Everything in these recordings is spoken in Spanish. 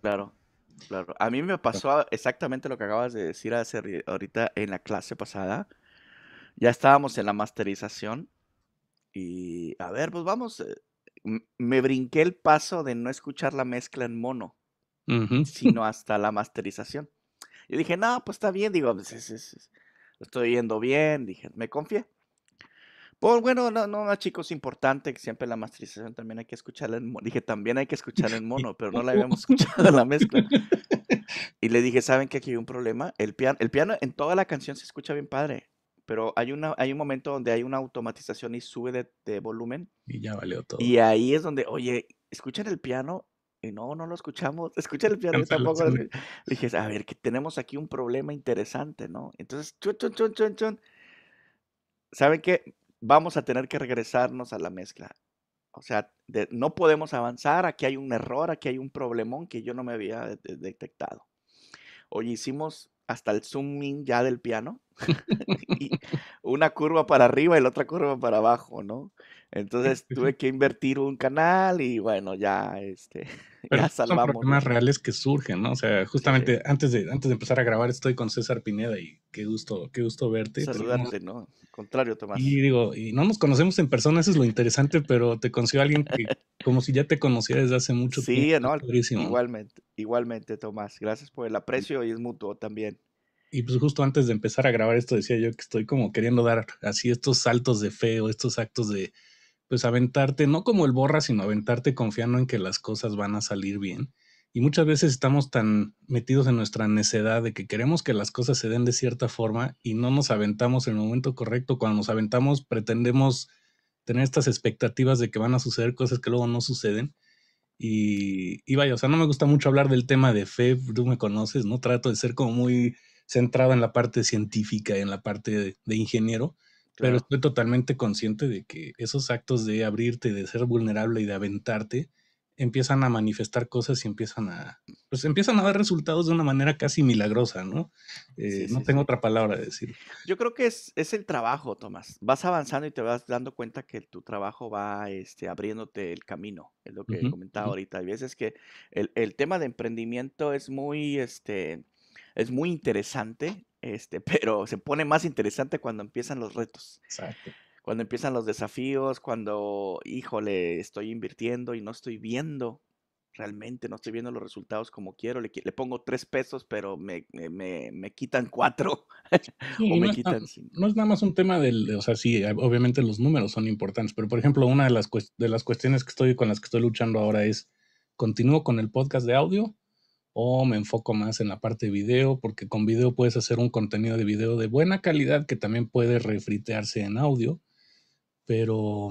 Claro, claro. A mí me pasó exactamente lo que acabas de decir hace, ahorita en la clase pasada. Ya estábamos en la masterización y, a ver, pues vamos, eh, me brinqué el paso de no escuchar la mezcla en mono, sino hasta la masterización. Yo dije, no, pues está bien, digo, pues estoy yendo bien, dije, me confié. Pues, bueno, no, no, chicos, importante que siempre la masterización también hay que escucharla en mono. Dije, también hay que escucharla en mono, pero no la habíamos escuchado en la mezcla. Y le dije, ¿saben que aquí hay un problema? El piano, el piano en toda la canción se escucha bien padre, pero hay, una, hay un momento donde hay una automatización y sube de, volumen. Y ya valió todo. Y ahí es donde, oye, escuchan el piano y no, no lo escuchamos. Escuchen el piano, tampoco dije, a ver, que tenemos aquí un problema interesante, ¿no? Entonces, chun, chun, chun, chun, chun. ¿Saben qué? vamos a tener que regresarnos a la mezcla. O sea, no podemos avanzar, aquí hay un error, aquí hay un problemón que yo no me había detectado. Hoy hicimos hasta el zooming ya del piano, y una curva para arriba y la otra curva para abajo, ¿no? Entonces tuve que invertir un canal y bueno, ya, este, Pero ya salvamos. Son problemas reales que surgen, ¿no? O sea, justamente antes, de, antes de empezar a grabar estoy con César Pineda y qué gusto, qué gusto verte. Saludarte, ¿no? contrario, Tomás. Y digo, y no nos conocemos en persona, eso es lo interesante, pero te consigo alguien que como si ya te conociera desde hace mucho sí, tiempo. Sí, no, igualmente, igualmente, Tomás. Gracias por el aprecio y es mutuo también. Y pues justo antes de empezar a grabar esto decía yo que estoy como queriendo dar así estos saltos de fe o estos actos de, pues aventarte, no como el borra, sino aventarte confiando en que las cosas van a salir bien. Y muchas veces estamos tan metidos en nuestra necedad de que queremos que las cosas se den de cierta forma y no nos aventamos en el momento correcto. Cuando nos aventamos pretendemos tener estas expectativas de que van a suceder cosas que luego no suceden. Y, y vaya, o sea, no me gusta mucho hablar del tema de fe, tú me conoces, ¿no? Trato de ser como muy centrado en la parte científica, y en la parte de, de ingeniero, pero estoy totalmente consciente de que esos actos de abrirte, de ser vulnerable y de aventarte, empiezan a manifestar cosas y empiezan a, pues empiezan a dar resultados de una manera casi milagrosa, ¿no? Eh, no tengo otra palabra de decir. Yo creo que es, el trabajo, Tomás. Vas avanzando y te vas dando cuenta que tu trabajo va este, abriéndote el camino, es lo que comentaba ahorita. Hay veces que el, tema de emprendimiento es muy, este, es muy interesante este, pero se pone más interesante cuando empiezan los retos. Exacto. Cuando empiezan los desafíos, cuando, híjole, estoy invirtiendo y no estoy viendo, realmente no estoy viendo los resultados como quiero. Le, pongo tres pesos, pero me, quitan cuatro. o me no, quitan es, no es nada más un tema del, o sea, sí, obviamente los números son importantes, pero por ejemplo, una de las, de las cuestiones que estoy con las que estoy luchando ahora es, continúo con el podcast de audio o me enfoco más en la parte de video, porque con video puedes hacer un contenido de video de buena calidad que también puede refritearse en audio, pero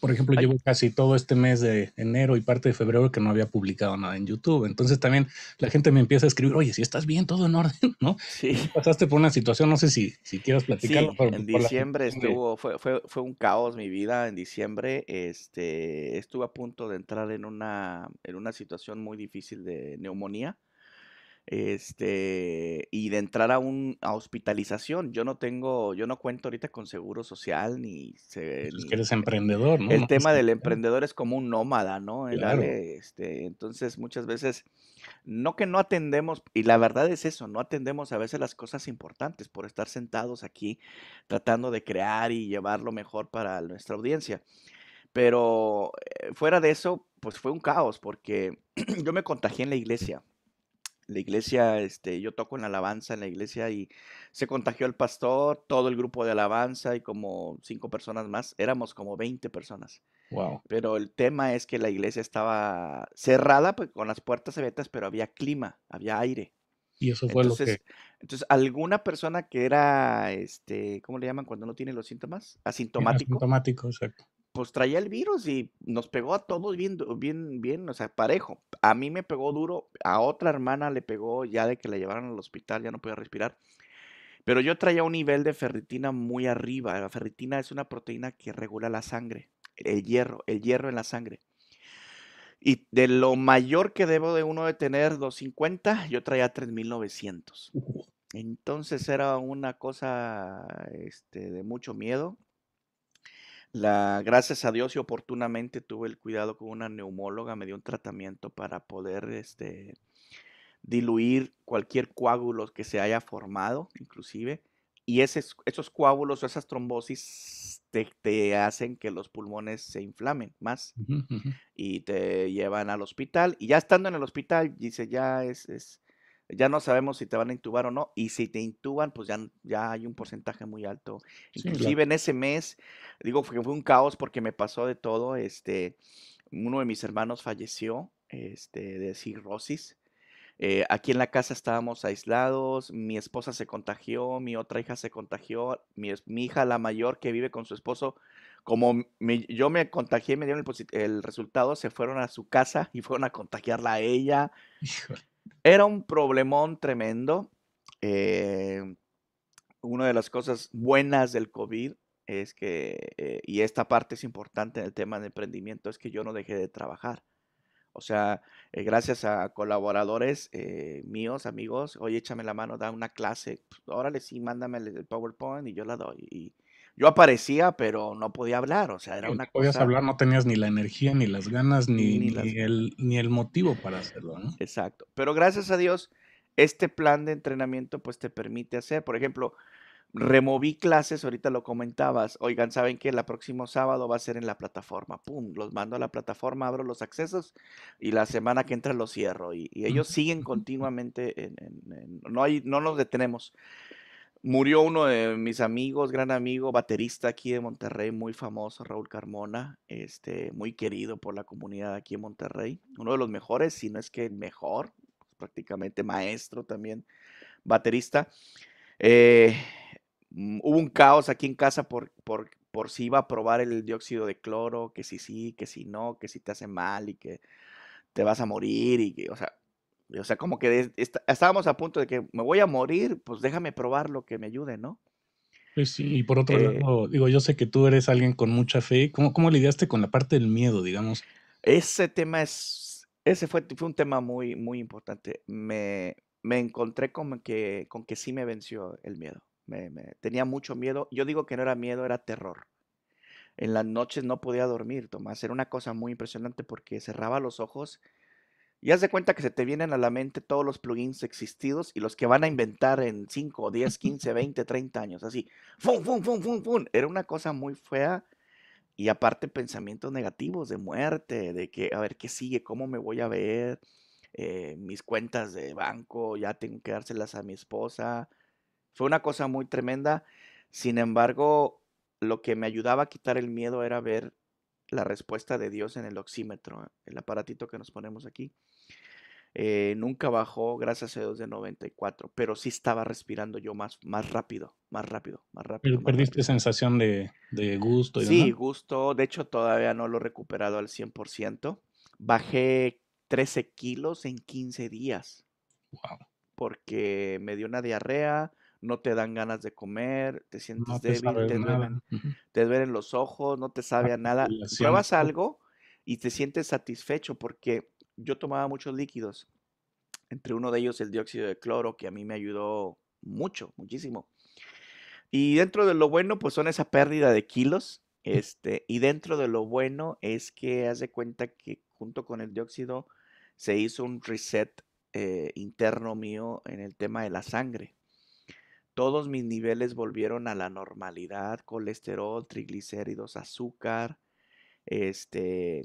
por ejemplo, llevo casi todo este mes de enero y parte de febrero que no había publicado nada en YouTube. Entonces también la gente me empieza a escribir, oye, si estás bien, todo en orden, ¿no? Sí. Pasaste por una situación, no sé si, si quieras platicarlo. en diciembre estuvo, fue, fue, fue, un caos mi vida. En diciembre este, estuve a punto de entrar en una, en una situación muy difícil de neumonía este, y de entrar a un hospitalización. Yo no tengo, yo no cuento ahorita con seguro social ni pues eres emprendedor, ¿no? El tema del emprendedor es como un nómada, ¿no? Claro. este, entonces muchas veces no que no atendemos y la verdad es eso, no atendemos a veces las cosas importantes por estar sentados aquí tratando de crear y llevar lo mejor para nuestra audiencia. Pero eh, fuera de eso, pues fue un caos porque yo me contagié en la iglesia la iglesia, este, yo toco en la alabanza en la iglesia y se contagió el pastor, todo el grupo de alabanza y como cinco personas más, éramos como 20 personas. Wow. Pero el tema es que la iglesia estaba cerrada pues, con las puertas abiertas, pero había clima, había aire. Y eso fue lo que... Entonces, alguna persona que era, este, ¿cómo le llaman cuando no tiene los síntomas? Asintomático. Asintomático, exacto pues traía el virus y nos pegó a todos bien, bien, bien, o sea, parejo. A mí me pegó duro, a otra hermana le pegó ya de que la llevaran al hospital, ya no podía respirar. Pero yo traía un nivel de ferritina muy arriba. La ferritina es una proteína que regula la sangre, el hierro, el hierro en la sangre. Y de lo mayor que debo de uno de tener 250, yo traía 3900. Entonces era una cosa este, de mucho miedo. La, gracias a Dios y oportunamente tuve el cuidado con una neumóloga, me dio un tratamiento para poder este, diluir cualquier coágulo que se haya formado, inclusive. Y esos coágulos o esas trombosis te, hacen que los pulmones se inflamen más y te llevan al hospital. Y ya estando en el hospital, dice, ya es ya no sabemos si te van a intubar o no, y si te intuban, pues ya, ya hay un porcentaje muy alto. Inclusive en ese mes, digo, que fue un caos porque me pasó de todo, este, uno de mis hermanos falleció, este, de cirrosis. Eh, aquí en la casa estábamos aislados, mi esposa se contagió, mi otra hija se contagió, mi, hija la mayor que vive con su esposo, como yo me contagié, me dieron el, el, resultado, se fueron a su casa y fueron a contagiarla a ella. Era un problemón tremendo. Eh, una de las cosas buenas del COVID es que, eh, y esta parte es importante en el tema de emprendimiento, es que yo no dejé de trabajar. O sea, eh, gracias a colaboradores míos, amigos, oye, échame la mano, da una clase, órale, sí, mándame el PowerPoint y yo la doy. Y, yo aparecía, pero no podía hablar, o sea, era una no podías hablar, no tenías ni la energía, ni las ganas, ni, ni, el, ni el motivo para hacerlo, ¿no? Exacto. Pero gracias a Dios, este plan de entrenamiento pues te permite hacer, por ejemplo, removí clases, ahorita lo comentabas, oigan, ¿saben que El próximo sábado va a ser en la plataforma, pum, los mando a la plataforma, abro los accesos y la semana que entra los cierro y, ellos siguen continuamente, no, hay, no nos detenemos. Murió uno de mis amigos, gran amigo, baterista aquí de Monterrey, muy famoso, Raúl Carmona, este, muy querido por la comunidad aquí en Monterrey. Uno de los mejores, si no es que el mejor, prácticamente maestro también, baterista. Eh, mm, hubo un caos aquí en casa por, por, por si iba a probar el dióxido de cloro, que si sí, que si no, que si te hace mal y que te vas a morir y que, o sea, o sea, como que estábamos a punto de que me voy a morir, pues déjame probar lo que me ayude, ¿no? Pues sí, y por otro eh lado, digo, yo sé que tú eres alguien con mucha fe. ¿Cómo, lidiaste con la parte del miedo, digamos? Ese tema es, ese fue, fue un tema muy, muy importante. Me, me encontré con que, con que sí me venció el miedo. Me, me, tenía mucho miedo. Yo digo que no era miedo, era terror. En las noches no podía dormir, Tomás. Era una cosa muy impresionante porque cerraba los ojos y haz de cuenta que se te vienen a la mente todos los plugins existidos y los que van a inventar en 5, 10, 15, 20, 30 años. Así, ¡fum, fum, fum, fum, fum! Era una cosa muy fea y aparte pensamientos negativos de muerte, de que, a ver, ¿qué sigue? ¿Cómo me voy a ver? Eh, mis cuentas de banco, ya tengo que dárselas a mi esposa. Fue una cosa muy tremenda. Sin embargo, lo que me ayudaba a quitar el miedo era ver la respuesta de Dios en el oxímetro, el aparatito que nos ponemos aquí. Eh, nunca bajó, gracias a C2 de 94, pero sí estaba respirando yo más, más rápido, más rápido, más rápido. perdiste sensación de, gusto. Y sí, gusto. De hecho, todavía no lo he recuperado al 100%. Bajé 13 kilos en 15 días. Wow. Porque me dio una diarrea, no te dan ganas de comer, te sientes débil, te los ojos, no te sabe a nada. Pruebas algo y te sientes satisfecho porque yo tomaba muchos líquidos, entre uno de ellos el dióxido de cloro, que a mí me ayudó mucho, muchísimo. Y dentro de lo bueno, pues son esa pérdida de kilos. Mm. Este, y dentro de lo bueno es que hace cuenta que junto con el dióxido se hizo un reset eh, interno mío en el tema de la sangre. Todos mis niveles volvieron a la normalidad, colesterol, triglicéridos, azúcar, este,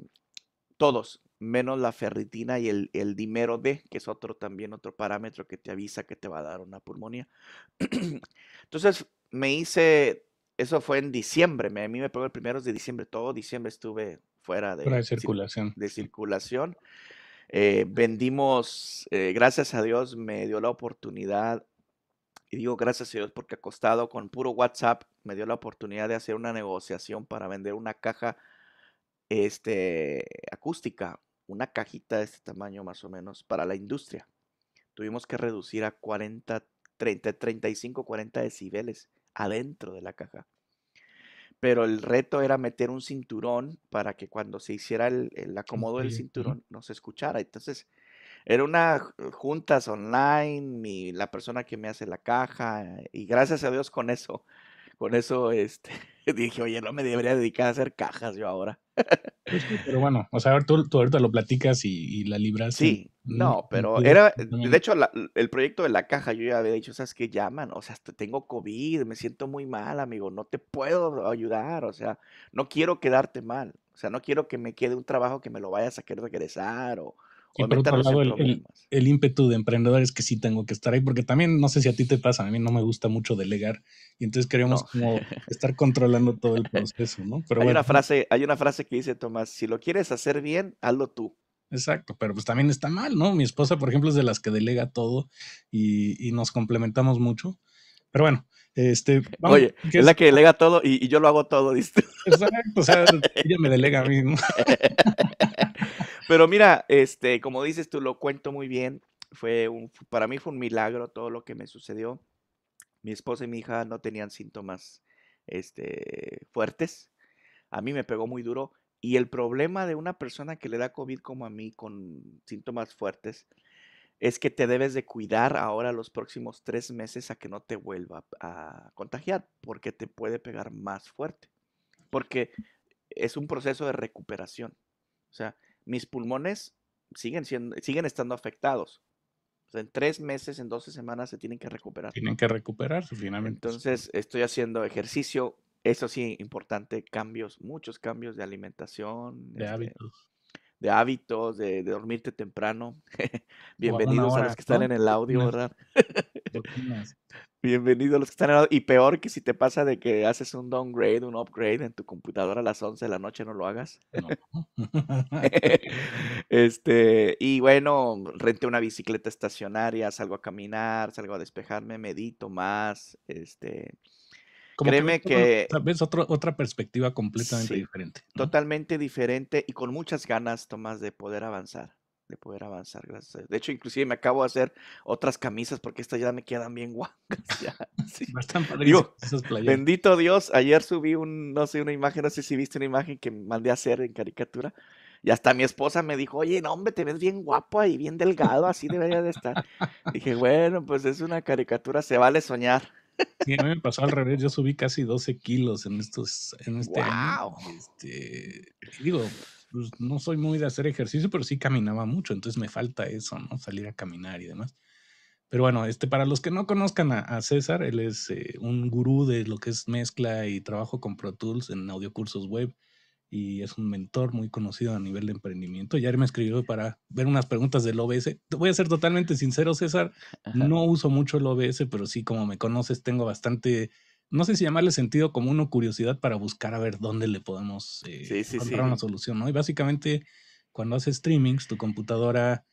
todos, menos la ferritina y el, el dimero D, que es otro también otro parámetro que te avisa que te va a dar una pulmonía. Entonces me hice, eso fue en diciembre, a mí me pegó el primero de diciembre, todo diciembre estuve fuera de, circulación. Eh, vendimos, eh, gracias a Dios me dio la oportunidad, y digo gracias a Dios porque acostado con puro WhatsApp, me dio la oportunidad de hacer una negociación para vender una caja este, acústica, una cajita de este tamaño más o menos para la industria. Tuvimos que reducir a 40, 30, 35, 40 decibeles adentro de la caja. Pero el reto era meter un cinturón para que cuando se hiciera el, acomodo del cinturón no se escuchara. Entonces, era una juntas online, mi, la persona que me hace la caja, eh, y gracias a Dios con eso, con eso este, dije, oye, no me debería dedicar a hacer cajas yo ahora. Pues pero bueno, o sea, tú, tú ahorita lo platicas y, la libras. Sí, mm, no, pero mm, era, mm, de hecho, el proyecto de la caja, yo ya había dicho, ¿sabes que llaman? O sea, tengo COVID, me siento muy mal, amigo, no te puedo ayudar, o sea, no quiero quedarte mal, o sea, no quiero que me quede un trabajo que me lo vayas a querer regresar o, el, ímpetu de emprendedores que sí tengo que estar ahí, porque también no sé si a ti te pasa, a mí no me gusta mucho delegar, y entonces queríamos como estar controlando todo el proceso, ¿no? Pero hay, una frase, hay una frase que dice Tomás, si lo quieres hacer bien, hazlo tú. Exacto, pero pues también está mal, ¿no? Mi esposa, por ejemplo, es de las que delega todo y, y nos complementamos mucho. Pero bueno, este, Oye, es, la que delega todo y, yo lo hago todo, ¿viste? Exacto, o sea, ella me delega a mí. Pero mira, este, como dices tú, lo cuento muy bien. Fue para mí fue un milagro todo lo que me sucedió. Mi esposa y mi hija no tenían síntomas este, fuertes. A mí me pegó muy duro. Y el problema de una persona que le da COVID como a mí, con síntomas fuertes, es que te debes de cuidar ahora los próximos tres meses a que no te vuelva a contagiar, porque te puede pegar más fuerte, porque es un proceso de recuperación. O sea, mis pulmones siguen, siendo, siguen estando afectados. en tres meses, en 12 semanas se tienen que recuperar. Tienen que recuperarse finalmente. Entonces, estoy haciendo ejercicio, eso sí, importante, cambios, muchos cambios de alimentación. De este, hábitos de hábitos, de, dormirte temprano. Bienvenidos a los que están en el audio, ¿verdad? Bienvenidos a los que están en el audio. Y peor que si te pasa de que haces un downgrade, un upgrade en tu computadora a las 11 de la noche, no lo hagas. este, y bueno, renté una bicicleta estacionaria, salgo a caminar, salgo a despejarme, medito más, este Créeme que, tal vez otra perspectiva completamente diferente. Totalmente diferente y con muchas ganas, Tomás, de poder avanzar. De poder avanzar, gracias. De hecho, inclusive me acabo de hacer otras camisas porque estas ya me quedan bien guapas sí. Digo, bendito Dios, ayer subí un, no sé, una imagen, no sé si viste una imagen que mandé a hacer en caricatura. Y hasta mi esposa me dijo, oye, no, hombre, te ves bien guapo ahí, bien delgado, así debería de estar. Dije, bueno, pues es una caricatura, se vale soñar. Sí, a mí me pasó al revés. Yo subí casi 12 kilos en estos, en este, este digo, pues, no soy muy de hacer ejercicio, pero sí caminaba mucho, entonces me falta eso, ¿no? Salir a caminar y demás. Pero bueno, este, para los que no conozcan a, César, él es eh, un gurú de lo que es mezcla y trabajo con Pro Tools en cursos web y es un mentor muy conocido a nivel de emprendimiento. Y Ya me escribió para ver unas preguntas del OBS. voy a ser totalmente sincero, César, no uso mucho el OBS, pero sí, como me conoces, tengo bastante no sé si llamarle sentido como una curiosidad para buscar a ver dónde le podemos eh, encontrar una solución, ¿no? Y básicamente cuando haces streamings, tu computadora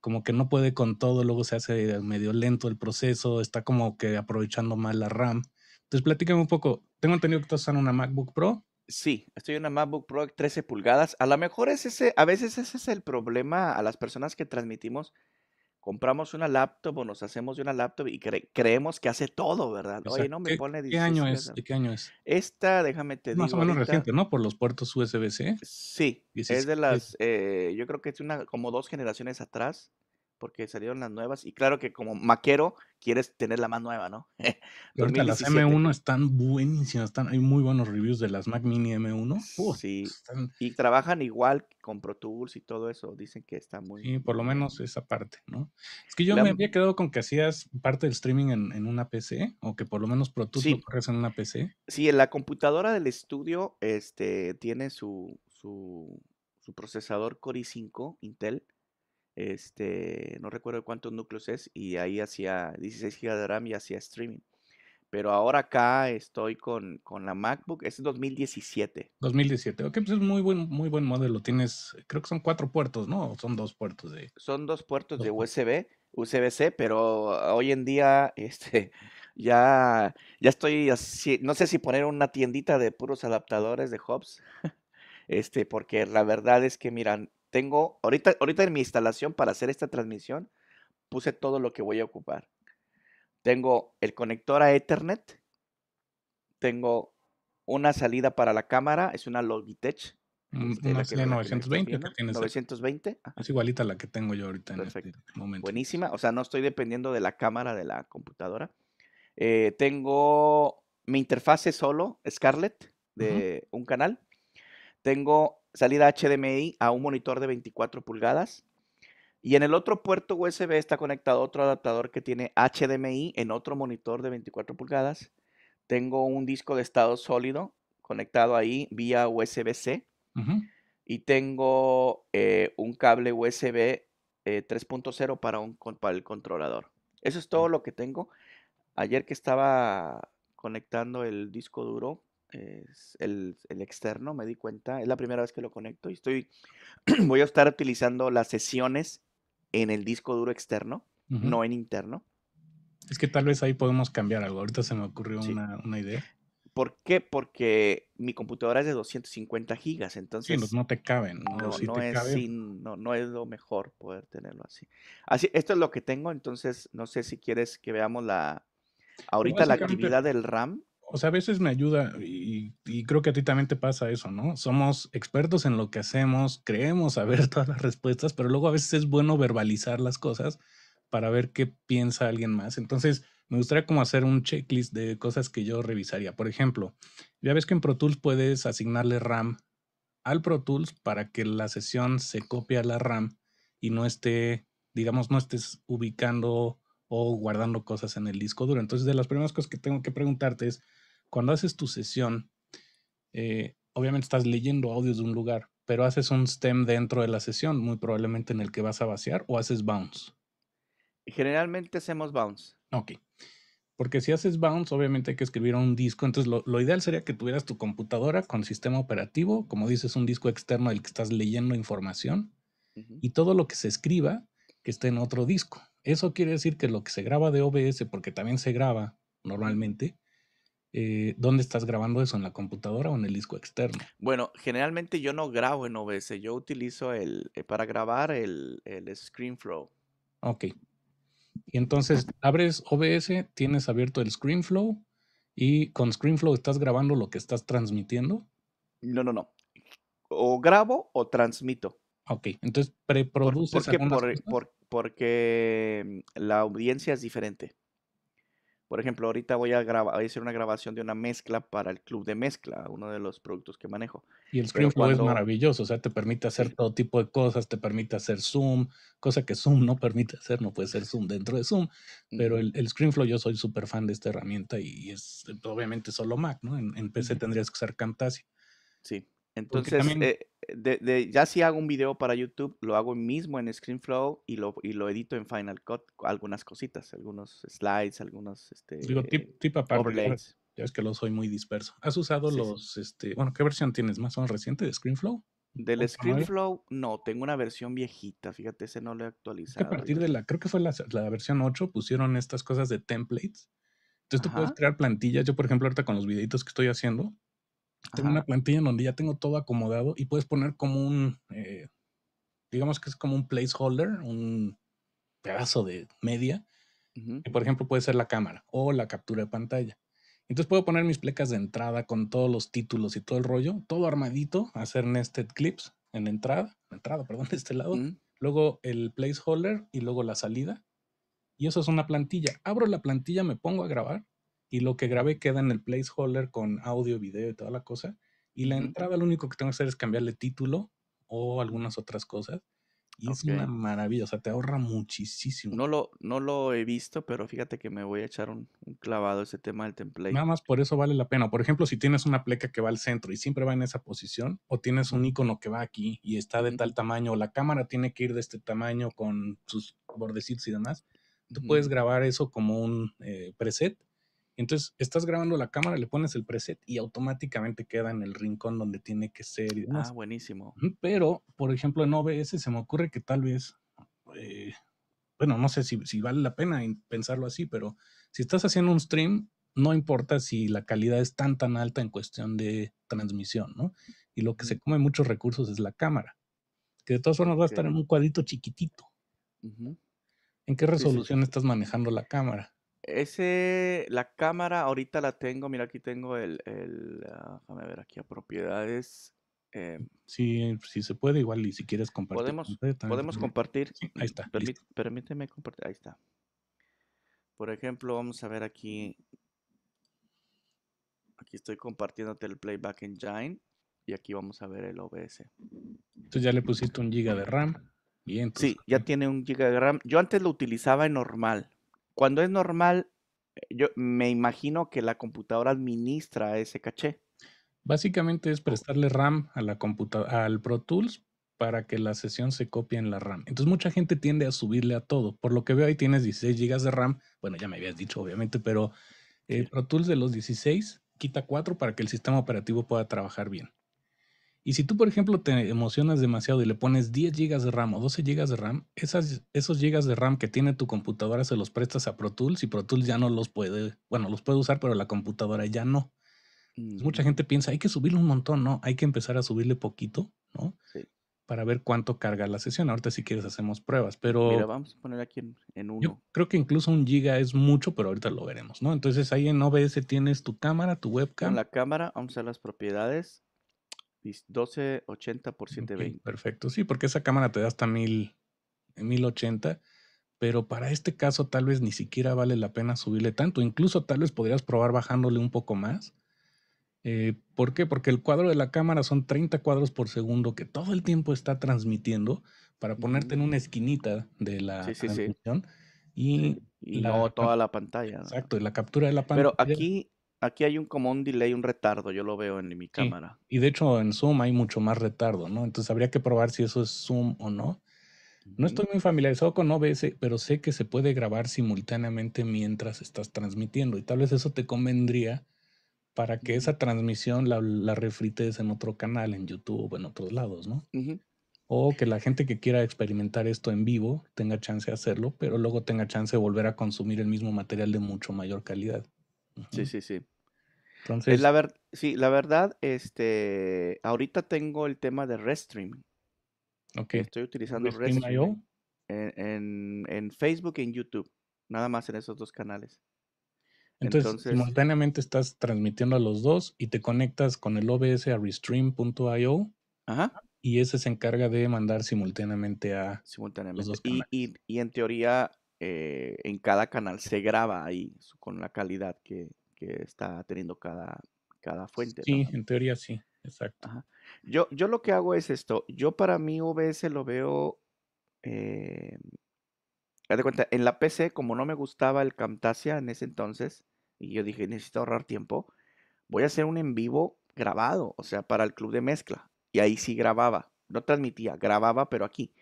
como que no puede con todo, luego se hace medio lento el proceso, está como que aprovechando mal la RAM. Entonces platícame un poco, tengo entendido que estás usando una MacBook Pro. Sí, estoy en una MacBook Pro 13 pulgadas. A lo mejor es ese, a veces ese es el problema a las personas que transmitimos. Compramos una laptop o nos hacemos de una laptop y creemos que hace todo, ¿verdad? Oye, no me ¿qué, pone ¿Qué año es? ¿De qué año es? Esta, déjame te digo. Más o menos reciente, ¿no? Por los puertos USB-C. Sí, es de las, eh, yo creo que es una como dos generaciones atrás porque salieron las nuevas. Y claro que como maquero quieres tener la más nueva, ¿no? ahorita las M1 están buenísimas, están, hay muy buenos reviews de las Mac Mini M1. sí, y trabajan igual con Pro Tools y todo eso, dicen que están muy... Sí, por lo menos esa parte, ¿no? Es que yo me había quedado con que hacías parte del streaming en, una PC, o que por lo menos Pro Tools lo corres en una PC. Sí, en la computadora del estudio este, tiene su, su, su procesador Core i5 Intel, este, no recuerdo cuántos núcleos es, y ahí hacía 16 GB de RAM y hacía streaming. Pero ahora acá estoy con, con la MacBook, es 2017. 2017, ok, pues es muy buen, muy buen modelo. Tienes, creo que son cuatro puertos, ¿no? son dos puertos de. Son dos puertos de USB, USB-C, pero hoy en día, este, ya, ya estoy así, no sé si poner una tiendita de puros adaptadores de hubs. Este, porque la verdad es que, miran, tengo, ahorita, ahorita en mi instalación para hacer esta transmisión, puse todo lo que voy a ocupar. Tengo el conector a Ethernet, tengo una salida para la cámara, es una Logitech. Mm, este, tiene 920 920. Es igualita a la que tengo yo ahorita en este momento. Buenísima, o sea, no estoy dependiendo de la cámara de la computadora. Eh, tengo mi interfase solo, Scarlett, de un canal. Tengo salida HDMI a un monitor de 24 pulgadas. Y en el otro puerto USB está conectado otro adaptador que tiene HDMI en otro monitor de 24 pulgadas. Tengo un disco de estado sólido conectado ahí vía USB-C. Y tengo eh, un cable USB 3.0 eh, para, para el controlador. Eso es todo lo que tengo. Ayer que estaba conectando el disco duro, es el, externo, me di cuenta, es la primera vez que lo conecto y estoy, voy a estar utilizando las sesiones en el disco duro externo, no en interno. Es que tal vez ahí podemos cambiar algo, ahorita se me ocurrió una, idea. ¿Por qué? Porque mi computadora es de 250 gigas, pues entonces... no te caben, ¿no? es no es lo mejor poder tenerlo así. Así, esto es lo que tengo, entonces no sé si quieres que veamos la... Pues ahorita la actividad del RAM o sea, a veces me ayuda y, creo que a ti también te pasa eso, ¿no? Somos expertos en lo que hacemos, creemos saber todas las respuestas, pero luego a veces es bueno verbalizar las cosas para ver qué piensa alguien más. Entonces, me gustaría como hacer un checklist de cosas que yo revisaría. Por ejemplo, ya ves que en Pro Tools puedes asignarle RAM al Pro Tools para que la sesión se copie a la RAM y no esté, digamos, no estés ubicando o guardando cosas en el disco duro. Entonces, de las primeras cosas que tengo que preguntarte es, cuando haces tu sesión, eh, obviamente estás leyendo audios de un lugar, pero haces un stem dentro de la sesión, muy probablemente en el que vas a vaciar, o haces bounce. Generalmente hacemos bounce. Ok. Porque si haces bounce, obviamente hay que escribir un disco. Entonces, lo, ideal sería que tuvieras tu computadora con sistema operativo, como dices, un disco externo del que estás leyendo información, y todo lo que se escriba que esté en otro disco. Eso quiere decir que lo que se graba de OBS, porque también se graba normalmente, eh, ¿dónde estás grabando eso? ¿En la computadora o en el disco externo? Bueno, generalmente yo no grabo en OBS, yo utilizo el, eh, para grabar el, el ScreenFlow. Ok. Y entonces abres OBS, tienes abierto el ScreenFlow y con ScreenFlow estás grabando lo que estás transmitiendo. No, no, no. O grabo o transmito. Ok, entonces preproduces. porque mm, la audiencia es diferente. Por ejemplo, ahorita voy a, grabar, voy a hacer una grabación de una mezcla para el club de mezcla, uno de los productos que manejo. Y el Screenflow es maravilloso, o sea, te permite hacer todo tipo de cosas, te permite hacer Zoom, cosa que Zoom no permite hacer, no puede ser Zoom dentro de Zoom, pero el, Screenflow yo soy súper fan de esta herramienta y es obviamente solo Mac, ¿no? En, PC tendrías que usar Camtasia. Sí, entonces... Eh, ya si hago un video para YouTube, lo hago mismo en ScreenFlow y lo, lo edito en Final Cut, algunas cositas, algunos slides, algunos... Este, Digo, tip, este, aparte, ya es que lo soy muy disperso. ¿Has usado los, este, bueno, qué versión tienes más son reciente de ScreenFlow? Del ScreenFlow, no, tengo una versión viejita, fíjate, ese no lo he actualizado. a partir de la, creo que fue la, versión 8, pusieron estas cosas de templates. Entonces tú puedes crear plantillas. Yo, por ejemplo, ahorita con los videitos que estoy haciendo, tengo una plantilla en donde ya tengo todo acomodado y puedes poner como un, eh, digamos que es como un placeholder, un pedazo de media, por ejemplo puede ser la cámara o la captura de pantalla. Entonces puedo poner mis plecas de entrada con todos los títulos y todo el rollo, todo armadito, hacer nested clips en la entrada, entrada, perdón, de este lado, luego el placeholder y luego la salida. Y eso es una plantilla. Abro la plantilla, me pongo a grabar y lo que grabé queda en el placeholder con audio, video y toda la cosa. Y la entrada lo único que tengo que hacer es cambiarle título o algunas otras cosas. Y es una maravilla, o sea, te ahorra muchísimo. No lo, no lo he visto, pero fíjate que me voy a echar un, clavado ese tema del template. Nada más por eso vale la pena. Por ejemplo, si tienes una pleca que va al centro y siempre va en esa posición, o tienes un icono que va aquí y está de tal tamaño, o la cámara tiene que ir de este tamaño con sus bordecitos y demás, tú puedes grabar eso como un eh, preset entonces, estás grabando la cámara, le pones el preset y automáticamente queda en el rincón donde tiene que ser. Ah, buenísimo. Pero, por ejemplo, en OBS se me ocurre que tal vez, eh, bueno, no sé si, vale la pena pensarlo así, pero si estás haciendo un stream, no importa si la calidad es tan, tan alta en cuestión de transmisión, ¿no? Y lo que se come muchos recursos es la cámara, que de todas formas va a estar en un cuadrito chiquitito. ¿En qué resolución estás manejando la cámara? Ese, la cámara ahorita la tengo, mira aquí tengo el, el ah, déjame ver aquí a propiedades. Eh, sí, eh, si se puede igual y si quieres compartir. Podemos, podemos compartir. ahí está. permíteme compartir, ahí está. Por ejemplo, vamos a ver aquí, aquí estoy compartiéndote el Playback Engine y aquí vamos a ver el OBS. Entonces ya le pusiste un giga de RAM. Bien. Sí, ya tiene un giga de RAM. Yo antes lo utilizaba en normal cuando es normal, eh, yo me imagino que la computadora administra ese caché. Básicamente es prestarle RAM a la computadora al Pro Tools para que la sesión se copie en la RAM. Entonces mucha gente tiende a subirle a todo. Por lo que veo ahí tienes 16 GB de RAM. Bueno, ya me habías dicho obviamente, pero el eh, Pro Tools de los 16 quita 4 para que el sistema operativo pueda trabajar bien. Y si tú, por ejemplo, te emocionas demasiado y le pones 10 GB de RAM o 12 GB de RAM, esos GB de RAM que tiene tu computadora se los prestas a Pro Tools y Pro Tools ya no los puede, bueno, los puede usar, pero la computadora ya no. Mucha mm. gente piensa, hay que subirle un montón, ¿no? Hay que empezar a subirle poquito, ¿no? Sí. Para ver cuánto carga la sesión. Ahorita si quieres hacemos pruebas, pero... Mira, vamos a poner aquí en, uno. Yo creo que incluso un giga es mucho, pero ahorita lo veremos, ¿no? Entonces ahí en OBS tienes tu cámara, tu webcam. la cámara, vamos a las propiedades 80 por 720. perfecto, sí, porque esa cámara te da hasta 1000, 1080, pero para este caso tal vez ni siquiera vale la pena subirle tanto, incluso tal vez podrías probar bajándole un poco más. Eh, ¿Por qué? Porque el cuadro de la cámara son 30 cuadros por segundo que todo el tiempo está transmitiendo para ponerte en una mm. esquinita de la y, toda la pantalla. Exacto, y la captura de la pantalla. Pero aquí aquí hay un como un delay, un retardo, yo lo veo en mi cámara. Y de hecho en Zoom hay mucho más retardo, ¿no? Entonces habría que probar si eso es Zoom o no. No estoy muy familiarizado con OBS, pero sé que se puede grabar simultáneamente mientras estás transmitiendo y tal vez eso te convendría para que esa transmisión la, refrites en otro canal, en YouTube, o en otros lados, ¿no? O que la gente que quiera experimentar esto en vivo tenga chance de hacerlo, pero luego tenga chance de volver a consumir el mismo material de mucho mayor calidad. Sí, sí, sí. Entonces, la ver sí, la verdad, este, ahorita tengo el tema de Restream. Estoy utilizando Restream en, en, Facebook y en YouTube, nada más en esos dos canales. Entonces, simultáneamente estás transmitiendo a los dos y te conectas con el OBS a restream.io. Ajá. Y ese se encarga de mandar simultáneamente a simultáneamente. los dos canales. Y, y, en teoría, eh, en cada canal se graba ahí con la calidad que, que está teniendo cada, cada fuente. Sí, en teoría sí, exacto. Yo, yo lo que hago es esto, yo para mí OBS lo veo, eh, de cuenta, en la PC, como no me gustaba el Camtasia en ese entonces, y yo dije, necesito ahorrar tiempo, voy a hacer un en vivo grabado, o sea, para el club de mezcla. Y ahí sí grababa, no transmitía, grababa, pero aquí.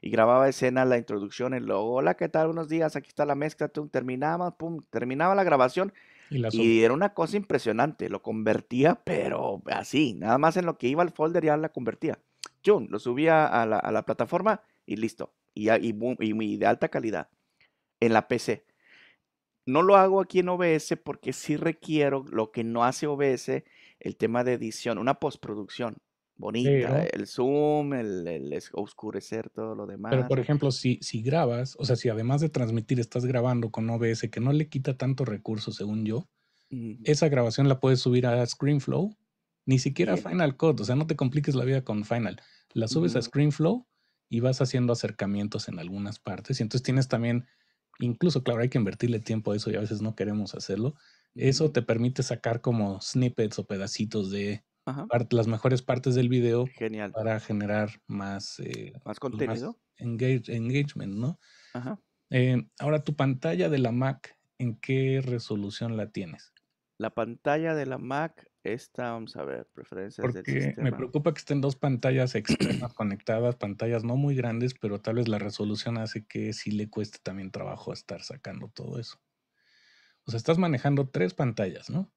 Y grababa escenas, la introducción, el hola, ¿qué tal? Unos días, aquí está la mezcla, tú terminaba, pum, terminaba la grabación y, era una cosa impresionante, lo convertía, pero así, nada más en lo que iba al folder ya la convertía. Yo lo subía a la, plataforma y listo, y, y, y, de alta calidad en la PC. No lo hago aquí en OBS porque sí requiero lo que no hace OBS, el tema de edición, una postproducción bonita, el zoom, el, oscurecer, todo lo demás. Pero por ejemplo, si, si grabas, o sea, si además de transmitir estás grabando con OBS, que no le quita tanto recurso, según yo, esa grabación la puedes subir a ScreenFlow, ni siquiera a Final Cut, o sea, no te compliques la vida con Final, la subes a ScreenFlow y vas haciendo acercamientos en algunas partes y entonces tienes también, incluso, claro, hay que invertirle tiempo a eso y a veces no queremos hacerlo, eso te permite sacar como snippets o pedacitos de las mejores partes del video para generar más, eh, pues, más contenido. engagement, ¿no? Eh, ahora, tu pantalla de la Mac, ¿en qué resolución la tienes? La pantalla de la Mac está, vamos a ver, preferencias Me preocupa que estén dos pantallas externas conectadas, pantallas no muy grandes, pero tal vez la resolución hace que sí le cueste también trabajo estar sacando todo eso. O sea, estás manejando tres pantallas, ¿no?